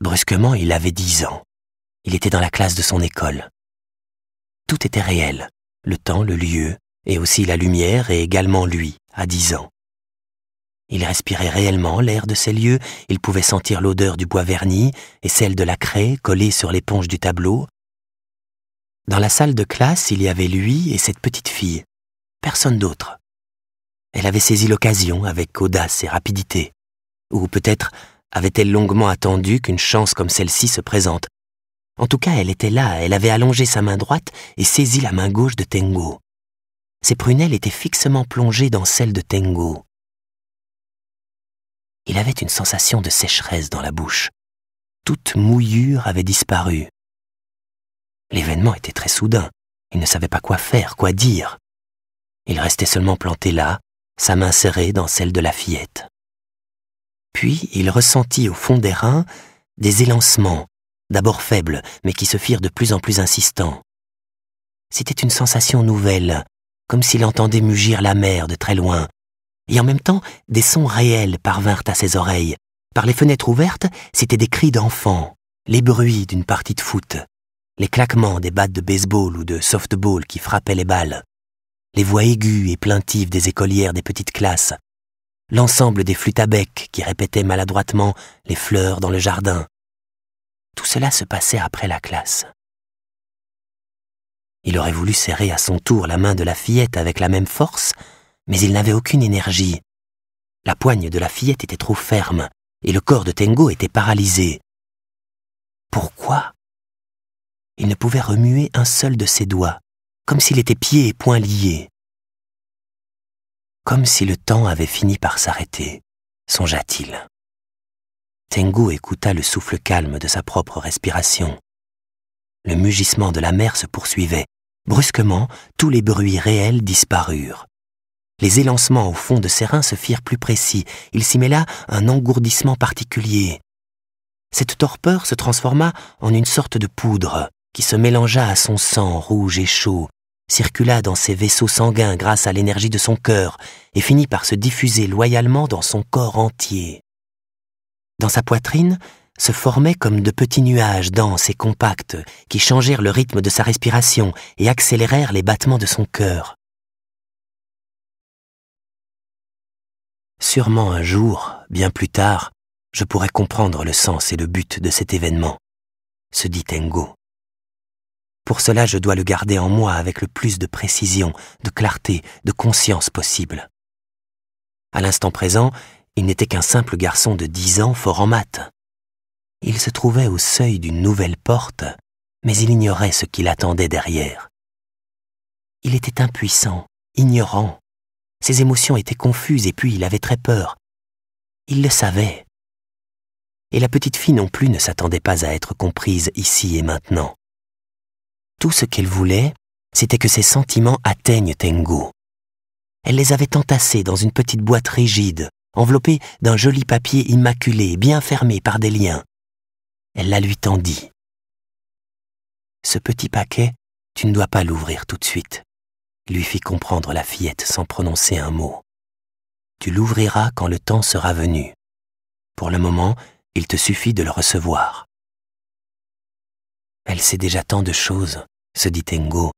Brusquement, il avait dix ans. Il était dans la classe de son école. Tout était réel, le temps, le lieu, et aussi la lumière, et également lui, à dix ans. Il respirait réellement l'air de ces lieux, il pouvait sentir l'odeur du bois verni et celle de la craie collée sur l'éponge du tableau. Dans la salle de classe, il y avait lui et cette petite fille, personne d'autre. Elle avait saisi l'occasion avec audace et rapidité. Ou peut-être avait-elle longuement attendu qu'une chance comme celle-ci se présente. En tout cas, elle était là, elle avait allongé sa main droite et saisi la main gauche de Tengo. Ses prunelles étaient fixement plongées dans celles de Tengo. Il avait une sensation de sécheresse dans la bouche. Toute mouillure avait disparu. L'événement était très soudain. Il ne savait pas quoi faire, quoi dire. Il restait seulement planté là, sa main serrée dans celle de la fillette. Puis il ressentit au fond des reins des élancements, d'abord faibles, mais qui se firent de plus en plus insistants. C'était une sensation nouvelle, comme s'il entendait mugir la mer de très loin, et en même temps des sons réels parvinrent à ses oreilles. Par les fenêtres ouvertes, c'étaient des cris d'enfants, les bruits d'une partie de foot, les claquements des battes de baseball ou de softball qui frappaient les balles les voix aiguës et plaintives des écolières des petites classes, l'ensemble des flûtes à bec qui répétaient maladroitement les fleurs dans le jardin. Tout cela se passait après la classe. Il aurait voulu serrer à son tour la main de la fillette avec la même force, mais il n'avait aucune énergie. La poigne de la fillette était trop ferme, et le corps de Tengo était paralysé. Pourquoi Il ne pouvait remuer un seul de ses doigts comme s'il était pied et poing liés. Comme si le temps avait fini par s'arrêter, songea-t-il. Tengu écouta le souffle calme de sa propre respiration. Le mugissement de la mer se poursuivait. Brusquement, tous les bruits réels disparurent. Les élancements au fond de ses reins se firent plus précis. Il s'y mêla un engourdissement particulier. Cette torpeur se transforma en une sorte de poudre qui se mélangea à son sang rouge et chaud circula dans ses vaisseaux sanguins grâce à l'énergie de son cœur et finit par se diffuser loyalement dans son corps entier. Dans sa poitrine se formaient comme de petits nuages denses et compacts qui changèrent le rythme de sa respiration et accélérèrent les battements de son cœur. Sûrement un jour, bien plus tard, je pourrai comprendre le sens et le but de cet événement, se dit Tengo. Pour cela, je dois le garder en moi avec le plus de précision, de clarté, de conscience possible. À l'instant présent, il n'était qu'un simple garçon de dix ans fort en maths. Il se trouvait au seuil d'une nouvelle porte, mais il ignorait ce qu'il attendait derrière. Il était impuissant, ignorant. Ses émotions étaient confuses et puis il avait très peur. Il le savait. Et la petite fille non plus ne s'attendait pas à être comprise ici et maintenant. Tout ce qu'elle voulait, c'était que ses sentiments atteignent Tengo. Elle les avait entassés dans une petite boîte rigide, enveloppée d'un joli papier immaculé, bien fermé par des liens. Elle la lui tendit. Ce petit paquet, tu ne dois pas l'ouvrir tout de suite, lui fit comprendre la fillette sans prononcer un mot. Tu l'ouvriras quand le temps sera venu. Pour le moment, il te suffit de le recevoir. Elle sait déjà tant de choses, se dit Tengo,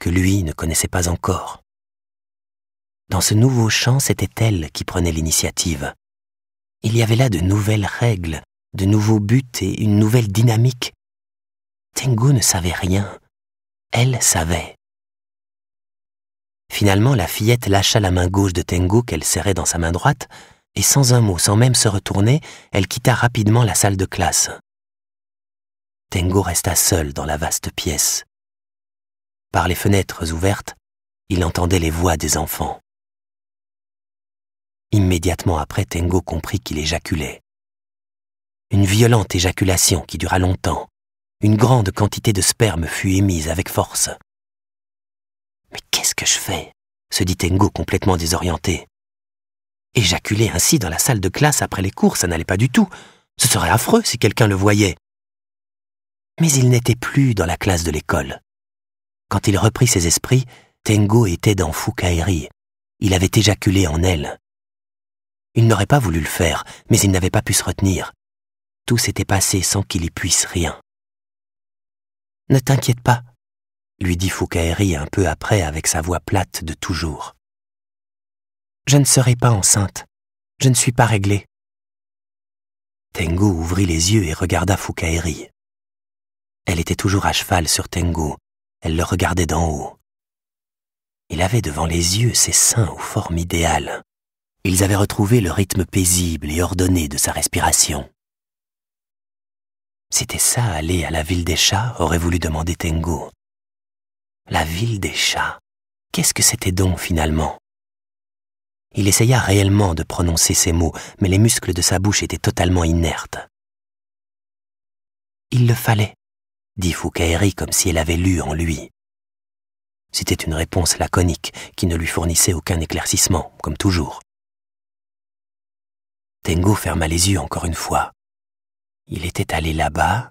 que lui ne connaissait pas encore. Dans ce nouveau champ, c'était elle qui prenait l'initiative. Il y avait là de nouvelles règles, de nouveaux buts et une nouvelle dynamique. Tengo ne savait rien. Elle savait. Finalement, la fillette lâcha la main gauche de Tengo qu'elle serrait dans sa main droite, et sans un mot, sans même se retourner, elle quitta rapidement la salle de classe. Tengo resta seul dans la vaste pièce. Par les fenêtres ouvertes, il entendait les voix des enfants. Immédiatement après, Tengo comprit qu'il éjaculait. Une violente éjaculation qui dura longtemps. Une grande quantité de sperme fut émise avec force. Mais qu'est-ce que je fais se dit Tengo complètement désorienté. Éjaculer ainsi dans la salle de classe après les cours, ça n'allait pas du tout. Ce serait affreux si quelqu'un le voyait mais il n'était plus dans la classe de l'école. Quand il reprit ses esprits, Tengo était dans Fukaeri. Il avait éjaculé en elle. Il n'aurait pas voulu le faire, mais il n'avait pas pu se retenir. Tout s'était passé sans qu'il y puisse rien. Ne t'inquiète pas, lui dit Fukaeri un peu après avec sa voix plate de toujours. Je ne serai pas enceinte. Je ne suis pas réglée. Tengo ouvrit les yeux et regarda Fukaeri. Elle était toujours à cheval sur Tengo, elle le regardait d'en haut. Il avait devant les yeux ses seins aux formes idéales. Ils avaient retrouvé le rythme paisible et ordonné de sa respiration. C'était ça, aller à la ville des chats, aurait voulu demander Tengo. « La ville des chats, qu'est-ce que c'était donc finalement Il essaya réellement de prononcer ces mots, mais les muscles de sa bouche étaient totalement inertes. Il le fallait, dit Fukaeri comme si elle avait lu en lui. C'était une réponse laconique qui ne lui fournissait aucun éclaircissement, comme toujours. Tengo ferma les yeux encore une fois. Il était allé là-bas,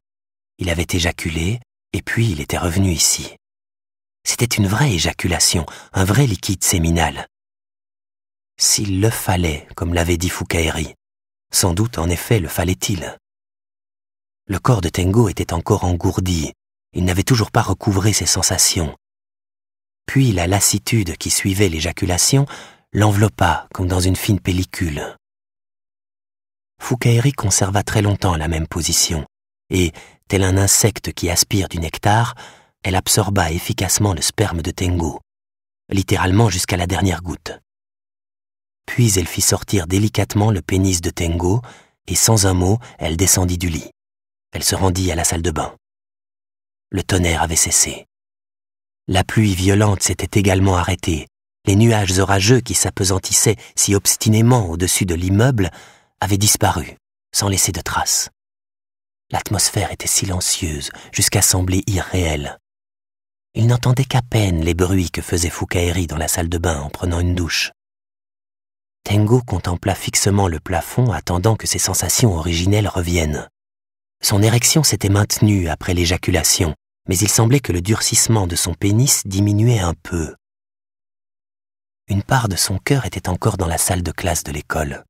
il avait éjaculé, et puis il était revenu ici. C'était une vraie éjaculation, un vrai liquide séminal. S'il le fallait, comme l'avait dit Foucaëri, sans doute en effet le fallait-il. Le corps de Tengo était encore engourdi, il n'avait toujours pas recouvré ses sensations. Puis la lassitude qui suivait l'éjaculation l'enveloppa comme dans une fine pellicule. Fukaeri conserva très longtemps la même position, et, tel un insecte qui aspire du nectar, elle absorba efficacement le sperme de Tengo, littéralement jusqu'à la dernière goutte. Puis elle fit sortir délicatement le pénis de Tengo, et sans un mot, elle descendit du lit. Elle se rendit à la salle de bain. Le tonnerre avait cessé. La pluie violente s'était également arrêtée. Les nuages orageux qui s'apesantissaient si obstinément au-dessus de l'immeuble avaient disparu, sans laisser de traces. L'atmosphère était silencieuse, jusqu'à sembler irréelle. Il n'entendait qu'à peine les bruits que faisait Fukaeri dans la salle de bain en prenant une douche. Tengo contempla fixement le plafond, attendant que ses sensations originelles reviennent. Son érection s'était maintenue après l'éjaculation, mais il semblait que le durcissement de son pénis diminuait un peu. Une part de son cœur était encore dans la salle de classe de l'école.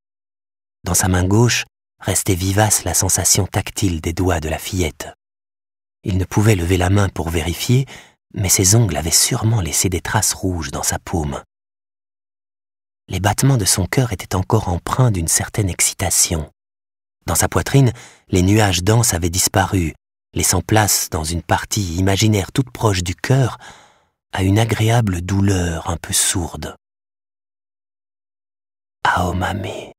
Dans sa main gauche restait vivace la sensation tactile des doigts de la fillette. Il ne pouvait lever la main pour vérifier, mais ses ongles avaient sûrement laissé des traces rouges dans sa paume. Les battements de son cœur étaient encore empreints d'une certaine excitation. Dans sa poitrine, les nuages denses avaient disparu, laissant place dans une partie imaginaire toute proche du cœur à une agréable douleur un peu sourde. Aomame, ah, oh,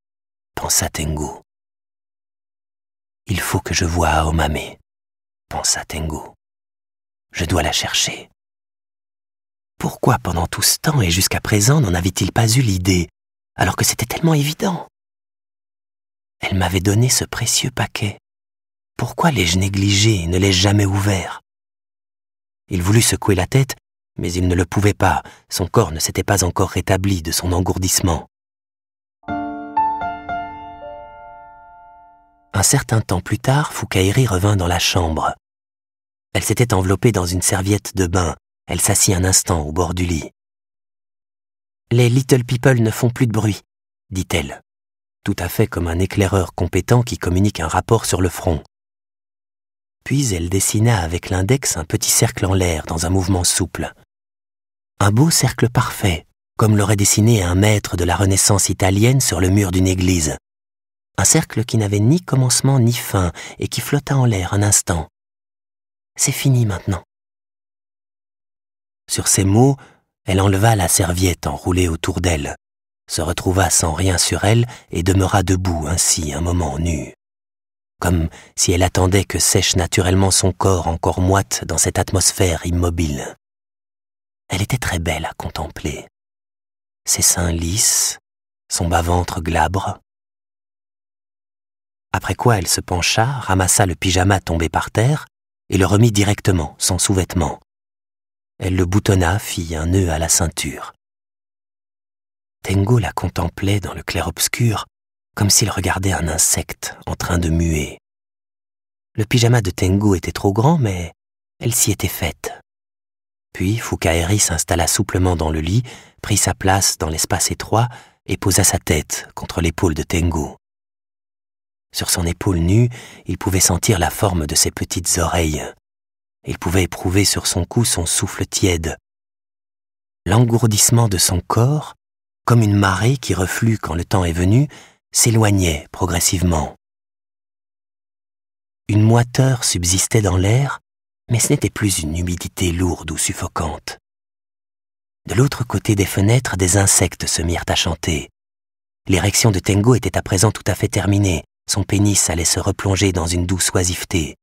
pensa Tengu. Il faut que je voie Aomame, ah, oh, pensa Tengu. Je dois la chercher. Pourquoi pendant tout ce temps et jusqu'à présent n'en avait-il pas eu l'idée, alors que c'était tellement évident elle m'avait donné ce précieux paquet. Pourquoi l'ai-je négligé et ne l'ai-je jamais ouvert Il voulut secouer la tête, mais il ne le pouvait pas, son corps ne s'était pas encore rétabli de son engourdissement. Un certain temps plus tard, Foucaïri revint dans la chambre. Elle s'était enveloppée dans une serviette de bain. Elle s'assit un instant au bord du lit. Les little people ne font plus de bruit, dit-elle tout à fait comme un éclaireur compétent qui communique un rapport sur le front. Puis elle dessina avec l'index un petit cercle en l'air dans un mouvement souple. Un beau cercle parfait, comme l'aurait dessiné un maître de la Renaissance italienne sur le mur d'une église. Un cercle qui n'avait ni commencement ni fin et qui flotta en l'air un instant. C'est fini maintenant. Sur ces mots, elle enleva la serviette enroulée autour d'elle se retrouva sans rien sur elle et demeura debout ainsi un moment nu. Comme si elle attendait que sèche naturellement son corps encore moite dans cette atmosphère immobile. Elle était très belle à contempler. Ses seins lisses, son bas-ventre glabre. Après quoi elle se pencha, ramassa le pyjama tombé par terre et le remit directement, sans sous-vêtements. Elle le boutonna, fit un nœud à la ceinture. Tengo la contemplait dans le clair-obscur comme s'il regardait un insecte en train de muer. Le pyjama de Tengo était trop grand, mais elle s'y était faite. Puis Fukaeri s'installa souplement dans le lit, prit sa place dans l'espace étroit et posa sa tête contre l'épaule de Tengo. Sur son épaule nue, il pouvait sentir la forme de ses petites oreilles. Il pouvait éprouver sur son cou son souffle tiède. L'engourdissement de son corps comme une marée qui reflue quand le temps est venu, s'éloignait progressivement. Une moiteur subsistait dans l'air, mais ce n'était plus une humidité lourde ou suffocante. De l'autre côté des fenêtres, des insectes se mirent à chanter. L'érection de Tengo était à présent tout à fait terminée, son pénis allait se replonger dans une douce oisiveté.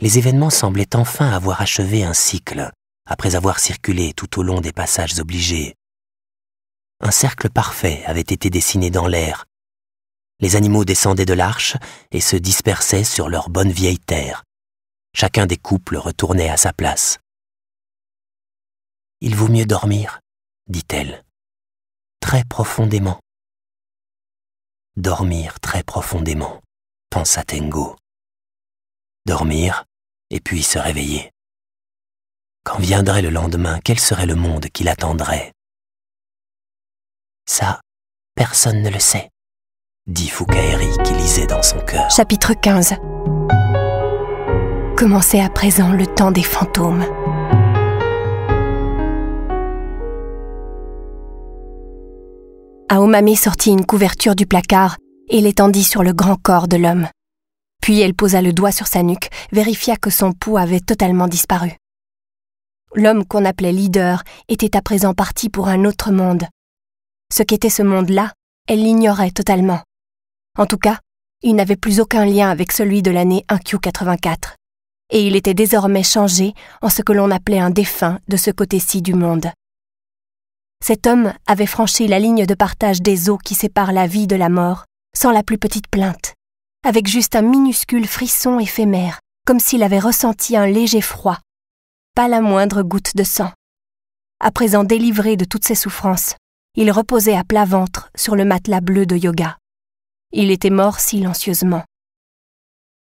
Les événements semblaient enfin avoir achevé un cycle, après avoir circulé tout au long des passages obligés un cercle parfait avait été dessiné dans l'air. Les animaux descendaient de l'arche et se dispersaient sur leur bonne vieille terre. Chacun des couples retournait à sa place. Il vaut mieux dormir, dit-elle, très profondément. Dormir très profondément, pensa Tengo. Dormir et puis se réveiller. Quand viendrait le lendemain, quel serait le monde qui l'attendrait ça, personne ne le sait, dit Foucaéry qui lisait dans son cœur. Chapitre 15 Commençait à présent le temps des fantômes. Aomame sortit une couverture du placard et l'étendit sur le grand corps de l'homme. Puis elle posa le doigt sur sa nuque, vérifia que son pouls avait totalement disparu. L'homme qu'on appelait leader était à présent parti pour un autre monde, ce qu'était ce monde-là, elle l'ignorait totalement. En tout cas, il n'avait plus aucun lien avec celui de l'année 1Q84. Et il était désormais changé en ce que l'on appelait un défunt de ce côté-ci du monde. Cet homme avait franchi la ligne de partage des eaux qui séparent la vie de la mort, sans la plus petite plainte, avec juste un minuscule frisson éphémère, comme s'il avait ressenti un léger froid. Pas la moindre goutte de sang. À présent délivré de toutes ses souffrances, il reposait à plat ventre sur le matelas bleu de yoga. Il était mort silencieusement.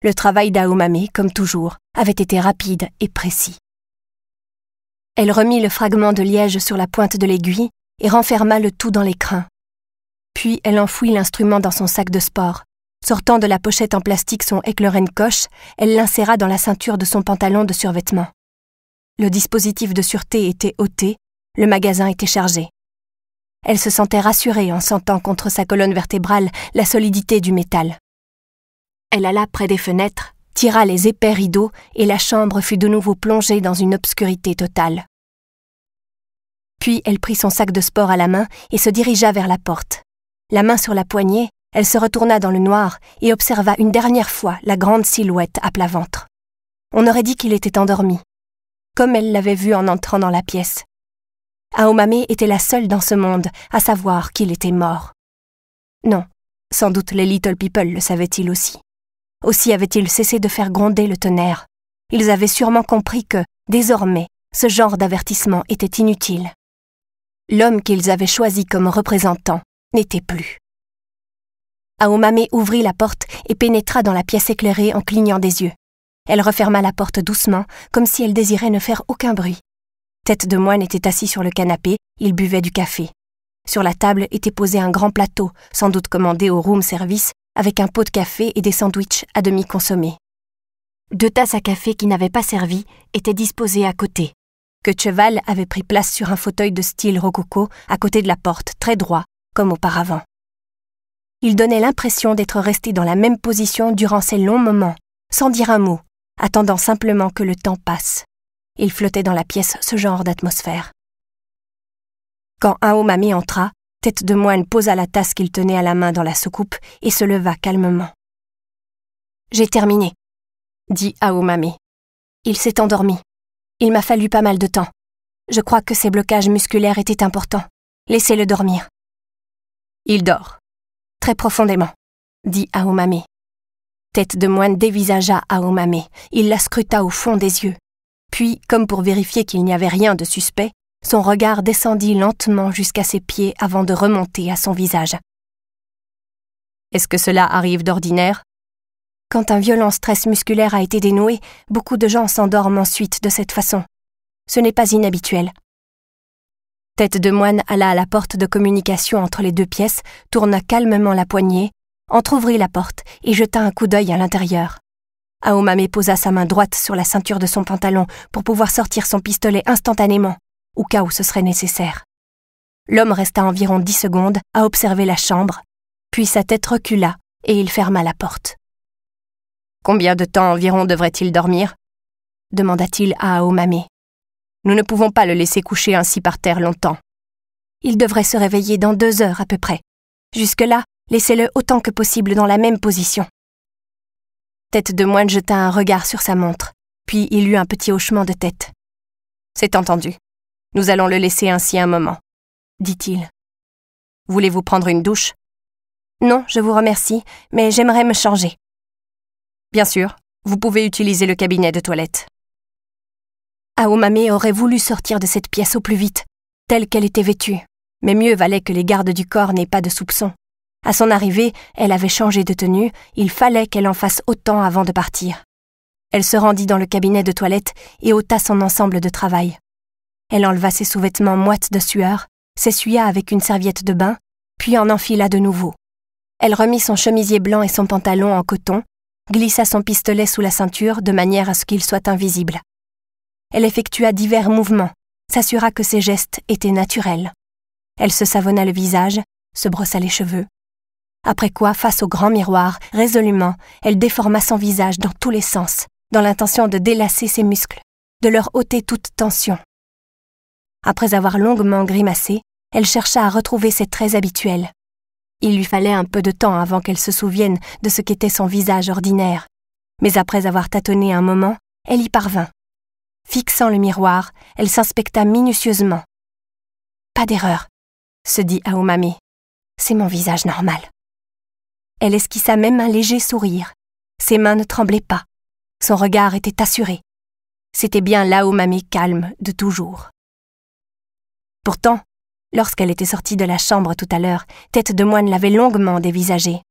Le travail d'Aomame, comme toujours, avait été rapide et précis. Elle remit le fragment de liège sur la pointe de l'aiguille et renferma le tout dans l'écrin. Puis elle enfouit l'instrument dans son sac de sport. Sortant de la pochette en plastique son Ekleren coche, elle l'inséra dans la ceinture de son pantalon de survêtement. Le dispositif de sûreté était ôté, le magasin était chargé. Elle se sentait rassurée en sentant contre sa colonne vertébrale la solidité du métal. Elle alla près des fenêtres, tira les épais rideaux, et la chambre fut de nouveau plongée dans une obscurité totale. Puis elle prit son sac de sport à la main et se dirigea vers la porte. La main sur la poignée, elle se retourna dans le noir et observa une dernière fois la grande silhouette à plat ventre. On aurait dit qu'il était endormi, comme elle l'avait vu en entrant dans la pièce. Aomame était la seule dans ce monde à savoir qu'il était mort. Non, sans doute les Little People le savaient-ils aussi. Aussi avaient-ils cessé de faire gronder le tonnerre. Ils avaient sûrement compris que, désormais, ce genre d'avertissement était inutile. L'homme qu'ils avaient choisi comme représentant n'était plus. Aomame ouvrit la porte et pénétra dans la pièce éclairée en clignant des yeux. Elle referma la porte doucement, comme si elle désirait ne faire aucun bruit. Tête de moine était assis sur le canapé, il buvait du café. Sur la table était posé un grand plateau, sans doute commandé au room service, avec un pot de café et des sandwichs à demi consommés. Deux tasses à café qui n'avaient pas servi étaient disposées à côté. que Cheval avait pris place sur un fauteuil de style rococo à côté de la porte, très droit, comme auparavant. Il donnait l'impression d'être resté dans la même position durant ces longs moments, sans dire un mot, attendant simplement que le temps passe. Il flottait dans la pièce ce genre d'atmosphère. Quand Aomami entra, Tête de Moine posa la tasse qu'il tenait à la main dans la soucoupe et se leva calmement. J'ai terminé, dit Aomami. Il s'est endormi. Il m'a fallu pas mal de temps. Je crois que ses blocages musculaires étaient importants. Laissez-le dormir. Il dort. Très profondément, dit Aomami. Tête de moine dévisagea Aomami. Il la scruta au fond des yeux. Puis, comme pour vérifier qu'il n'y avait rien de suspect, son regard descendit lentement jusqu'à ses pieds avant de remonter à son visage. Est-ce que cela arrive d'ordinaire Quand un violent stress musculaire a été dénoué, beaucoup de gens s'endorment ensuite de cette façon. Ce n'est pas inhabituel. Tête de moine alla à la porte de communication entre les deux pièces, tourna calmement la poignée, entr'ouvrit la porte et jeta un coup d'œil à l'intérieur. Aomame posa sa main droite sur la ceinture de son pantalon pour pouvoir sortir son pistolet instantanément, au cas où ce serait nécessaire. L'homme resta environ dix secondes à observer la chambre, puis sa tête recula et il ferma la porte. Combien de temps environ devrait-il dormir demanda-t-il à Aomame. Nous ne pouvons pas le laisser coucher ainsi par terre longtemps. Il devrait se réveiller dans deux heures à peu près. Jusque-là, laissez-le autant que possible dans la même position. Tête de moine jeta un regard sur sa montre, puis il eut un petit hochement de tête. C'est entendu. Nous allons le laisser ainsi un moment, dit-il. Voulez-vous prendre une douche Non, je vous remercie, mais j'aimerais me changer. Bien sûr, vous pouvez utiliser le cabinet de toilette. Aomame aurait voulu sortir de cette pièce au plus vite, telle qu'elle était vêtue, mais mieux valait que les gardes du corps n'aient pas de soupçons. À son arrivée, elle avait changé de tenue, il fallait qu'elle en fasse autant avant de partir. Elle se rendit dans le cabinet de toilette et ôta son ensemble de travail. Elle enleva ses sous-vêtements moites de sueur, s'essuya avec une serviette de bain, puis en enfila de nouveau. Elle remit son chemisier blanc et son pantalon en coton, glissa son pistolet sous la ceinture de manière à ce qu'il soit invisible. Elle effectua divers mouvements, s'assura que ses gestes étaient naturels. Elle se savonna le visage, se brossa les cheveux, après quoi, face au grand miroir, résolument, elle déforma son visage dans tous les sens, dans l'intention de délasser ses muscles, de leur ôter toute tension. Après avoir longuement grimacé, elle chercha à retrouver ses traits habituels. Il lui fallait un peu de temps avant qu'elle se souvienne de ce qu'était son visage ordinaire. Mais après avoir tâtonné un moment, elle y parvint. Fixant le miroir, elle s'inspecta minutieusement. Pas d'erreur, se dit Aomami. C'est mon visage normal. Elle esquissa même un léger sourire. Ses mains ne tremblaient pas. Son regard était assuré. C'était bien là où calme de toujours. Pourtant, lorsqu'elle était sortie de la chambre tout à l'heure, Tête de Moine l'avait longuement dévisagée.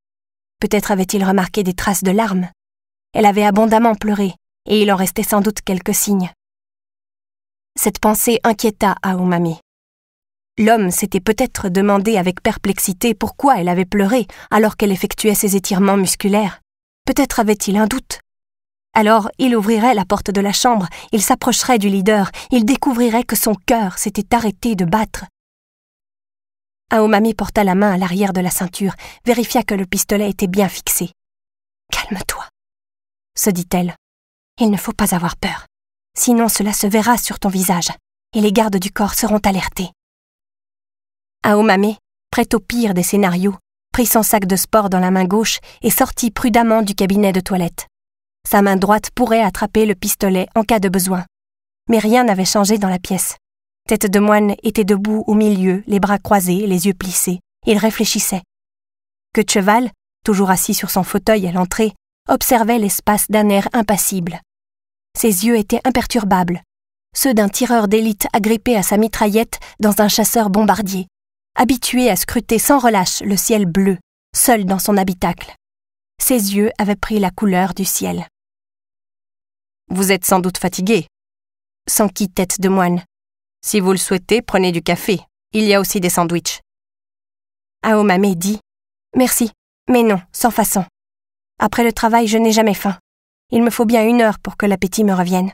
Peut-être avait-il remarqué des traces de larmes. Elle avait abondamment pleuré, et il en restait sans doute quelques signes. Cette pensée inquiéta Aomami, L'homme s'était peut-être demandé avec perplexité pourquoi elle avait pleuré alors qu'elle effectuait ses étirements musculaires. Peut-être avait-il un doute. Alors il ouvrirait la porte de la chambre, il s'approcherait du leader, il découvrirait que son cœur s'était arrêté de battre. Aomami porta la main à l'arrière de la ceinture, vérifia que le pistolet était bien fixé. Calme-toi, se dit-elle. Il ne faut pas avoir peur. Sinon cela se verra sur ton visage, et les gardes du corps seront alertés. Aomame, prêt au pire des scénarios, prit son sac de sport dans la main gauche et sortit prudemment du cabinet de toilette. Sa main droite pourrait attraper le pistolet en cas de besoin. Mais rien n'avait changé dans la pièce. Tête de moine était debout au milieu, les bras croisés, les yeux plissés. Il réfléchissait. Que cheval, toujours assis sur son fauteuil à l'entrée, observait l'espace d'un air impassible. Ses yeux étaient imperturbables, ceux d'un tireur d'élite agrippé à sa mitraillette dans un chasseur bombardier habitué à scruter sans relâche le ciel bleu, seul dans son habitacle. Ses yeux avaient pris la couleur du ciel. Vous êtes sans doute fatigué, Sans qui, tête de moine. Si vous le souhaitez, prenez du café. Il y a aussi des sandwichs. Aomame dit Merci, mais non, sans façon. Après le travail, je n'ai jamais faim. Il me faut bien une heure pour que l'appétit me revienne.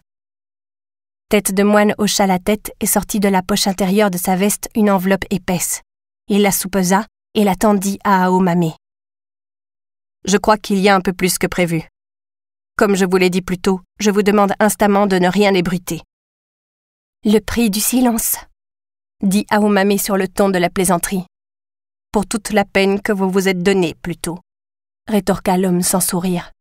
Tête de moine hocha la tête et sortit de la poche intérieure de sa veste une enveloppe épaisse. Il la soupesa et la tendit à Aomame. Je crois qu'il y a un peu plus que prévu. Comme je vous l'ai dit plus tôt, je vous demande instamment de ne rien ébruter. »« Le prix du silence, dit Aomame sur le ton de la plaisanterie. Pour toute la peine que vous vous êtes donnée, plutôt, rétorqua l'homme sans sourire.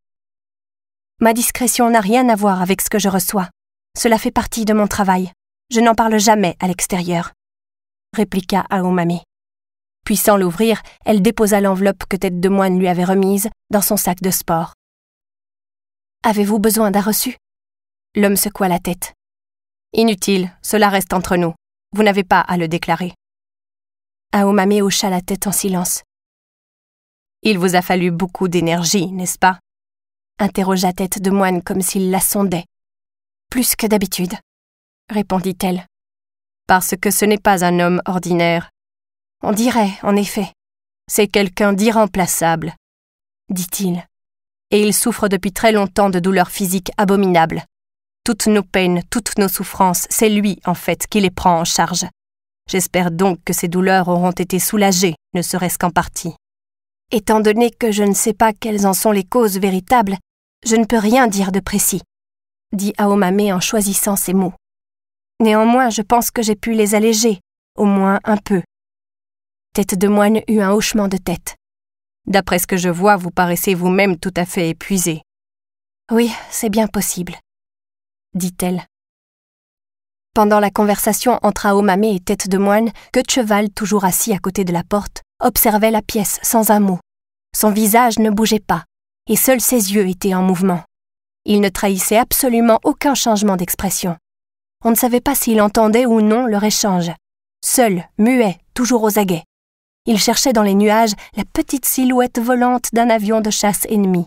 Ma discrétion n'a rien à voir avec ce que je reçois. Cela fait partie de mon travail. Je n'en parle jamais à l'extérieur, répliqua Aomame. Puis sans l'ouvrir, elle déposa l'enveloppe que Tête de Moine lui avait remise dans son sac de sport. Avez-vous besoin d'un reçu L'homme secoua la tête. Inutile, cela reste entre nous. Vous n'avez pas à le déclarer. Aomame hocha la tête en silence. Il vous a fallu beaucoup d'énergie, n'est-ce pas interrogea Tête de Moine comme s'il la sondait. Plus que d'habitude, répondit-elle. Parce que ce n'est pas un homme ordinaire, on dirait, en effet. C'est quelqu'un d'irremplaçable, dit-il. Et il souffre depuis très longtemps de douleurs physiques abominables. Toutes nos peines, toutes nos souffrances, c'est lui, en fait, qui les prend en charge. J'espère donc que ces douleurs auront été soulagées, ne serait-ce qu'en partie. Étant donné que je ne sais pas quelles en sont les causes véritables, je ne peux rien dire de précis, dit Aomame en choisissant ses mots. Néanmoins, je pense que j'ai pu les alléger, au moins un peu. Tête de moine eut un hochement de tête. D'après ce que je vois, vous paraissez vous-même tout à fait épuisé. Oui, c'est bien possible, dit-elle. Pendant la conversation entre Aomame et Tête de Moine, que Cheval, toujours assis à côté de la porte, observait la pièce sans un mot. Son visage ne bougeait pas, et seuls ses yeux étaient en mouvement. Il ne trahissait absolument aucun changement d'expression. On ne savait pas s'il entendait ou non leur échange. Seul, muet, toujours aux aguets. Il cherchait dans les nuages la petite silhouette volante d'un avion de chasse ennemi,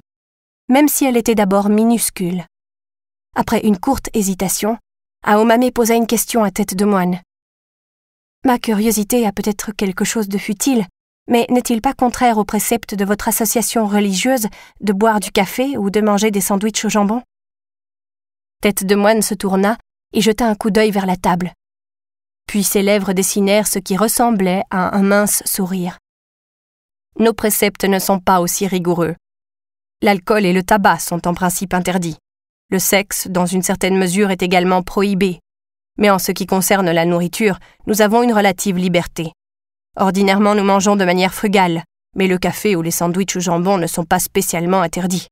même si elle était d'abord minuscule. Après une courte hésitation, Aomame posa une question à tête de moine. Ma curiosité a peut-être quelque chose de futile, mais n'est-il pas contraire au précepte de votre association religieuse de boire du café ou de manger des sandwichs au jambon Tête de moine se tourna et jeta un coup d'œil vers la table puis ses lèvres dessinèrent ce qui ressemblait à un mince sourire. Nos préceptes ne sont pas aussi rigoureux. L'alcool et le tabac sont en principe interdits. Le sexe, dans une certaine mesure, est également prohibé. Mais en ce qui concerne la nourriture, nous avons une relative liberté. Ordinairement, nous mangeons de manière frugale, mais le café ou les sandwichs au jambon ne sont pas spécialement interdits.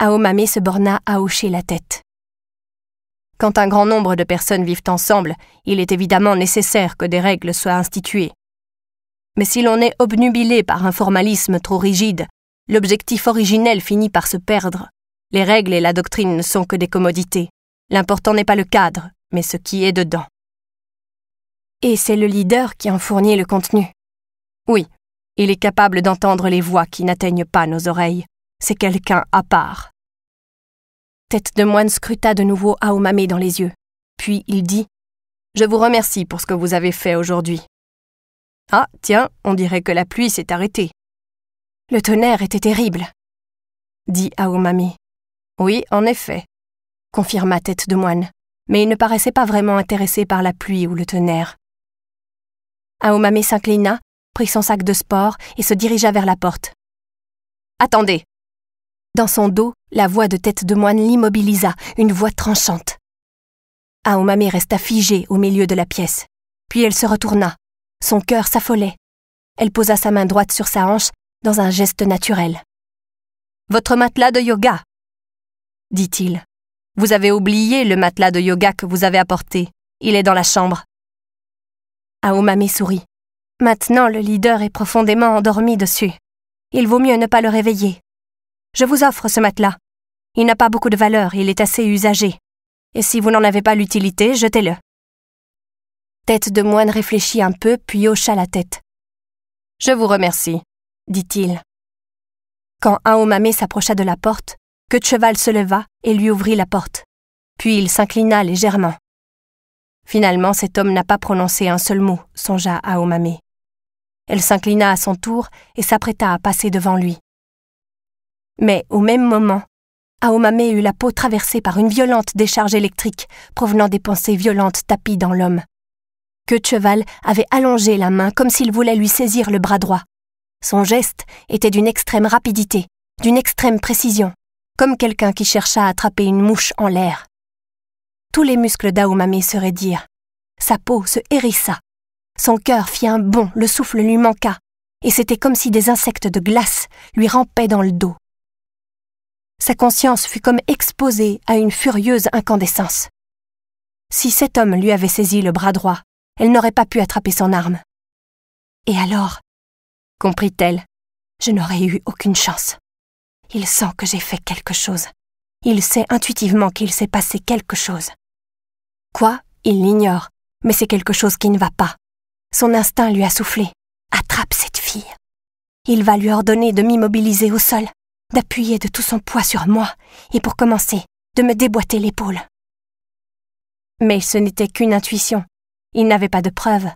Aomame se borna à hocher la tête. Quand un grand nombre de personnes vivent ensemble, il est évidemment nécessaire que des règles soient instituées. Mais si l'on est obnubilé par un formalisme trop rigide, l'objectif originel finit par se perdre. Les règles et la doctrine ne sont que des commodités. L'important n'est pas le cadre, mais ce qui est dedans. Et c'est le leader qui en fournit le contenu. Oui, il est capable d'entendre les voix qui n'atteignent pas nos oreilles. C'est quelqu'un à part. Tête de moine scruta de nouveau Aomame dans les yeux. Puis il dit Je vous remercie pour ce que vous avez fait aujourd'hui. Ah, tiens, on dirait que la pluie s'est arrêtée. Le tonnerre était terrible, dit Aomami. Oui, en effet, confirma Tête de Moine, mais il ne paraissait pas vraiment intéressé par la pluie ou le tonnerre. Aomami s'inclina, prit son sac de sport et se dirigea vers la porte. Attendez Dans son dos, la voix de tête de moine l'immobilisa, une voix tranchante. Aomame resta figée au milieu de la pièce. Puis elle se retourna. Son cœur s'affolait. Elle posa sa main droite sur sa hanche dans un geste naturel. Votre matelas de yoga dit-il. Vous avez oublié le matelas de yoga que vous avez apporté. Il est dans la chambre. Aomame sourit. Maintenant, le leader est profondément endormi dessus. Il vaut mieux ne pas le réveiller. Je vous offre ce matelas. Il n'a pas beaucoup de valeur, il est assez usagé. Et si vous n'en avez pas l'utilité, jetez-le. Tête de moine réfléchit un peu, puis hocha la tête. Je vous remercie, dit-il. Quand Aomame s'approcha de la porte, que de Cheval se leva et lui ouvrit la porte. Puis il s'inclina légèrement. Finalement, cet homme n'a pas prononcé un seul mot, songea Aomame. Elle s'inclina à son tour et s'apprêta à passer devant lui. Mais au même moment, Aomame eut la peau traversée par une violente décharge électrique provenant des pensées violentes tapies dans l'homme. Que cheval avait allongé la main comme s'il voulait lui saisir le bras droit. Son geste était d'une extrême rapidité, d'une extrême précision, comme quelqu'un qui chercha à attraper une mouche en l'air. Tous les muscles d'Aomame se raidirent. Sa peau se hérissa. Son cœur fit un bond, le souffle lui manqua, et c'était comme si des insectes de glace lui rampaient dans le dos. Sa conscience fut comme exposée à une furieuse incandescence. Si cet homme lui avait saisi le bras droit, elle n'aurait pas pu attraper son arme. Et alors, comprit-elle, je n'aurais eu aucune chance. Il sent que j'ai fait quelque chose. Il sait intuitivement qu'il s'est passé quelque chose. Quoi Il l'ignore, mais c'est quelque chose qui ne va pas. Son instinct lui a soufflé. Attrape cette fille. Il va lui ordonner de m'immobiliser au sol d'appuyer de tout son poids sur moi, et pour commencer, de me déboîter l'épaule. Mais ce n'était qu'une intuition. Il n'avait pas de preuves.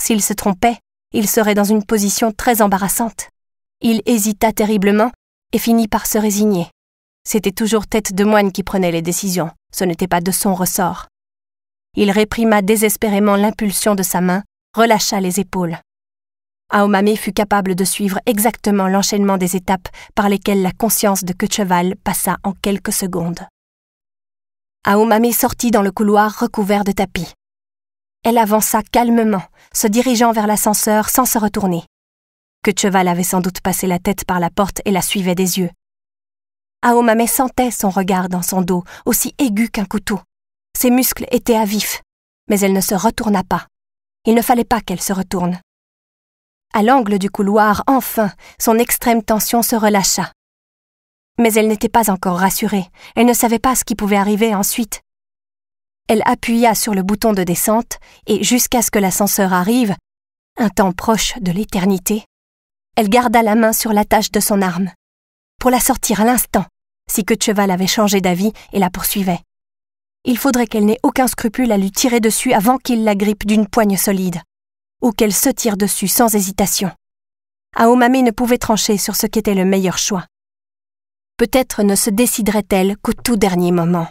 S'il se trompait, il serait dans une position très embarrassante. Il hésita terriblement et finit par se résigner. C'était toujours tête de moine qui prenait les décisions, ce n'était pas de son ressort. Il réprima désespérément l'impulsion de sa main, relâcha les épaules. Aomame fut capable de suivre exactement l'enchaînement des étapes par lesquelles la conscience de Quecheval passa en quelques secondes. Aomame sortit dans le couloir recouvert de tapis. Elle avança calmement, se dirigeant vers l'ascenseur sans se retourner. Quecheval avait sans doute passé la tête par la porte et la suivait des yeux. Aomame sentait son regard dans son dos, aussi aigu qu'un couteau. Ses muscles étaient à vif, mais elle ne se retourna pas. Il ne fallait pas qu'elle se retourne, à l'angle du couloir, enfin, son extrême tension se relâcha. Mais elle n'était pas encore rassurée, elle ne savait pas ce qui pouvait arriver ensuite. Elle appuya sur le bouton de descente, et jusqu'à ce que l'ascenseur arrive, un temps proche de l'éternité, elle garda la main sur l'attache de son arme, pour la sortir à l'instant, si que Cheval avait changé d'avis et la poursuivait. Il faudrait qu'elle n'ait aucun scrupule à lui tirer dessus avant qu'il la grippe d'une poigne solide ou qu'elle se tire dessus sans hésitation. Aomame ne pouvait trancher sur ce qu'était le meilleur choix. Peut-être ne se déciderait-elle qu'au tout dernier moment.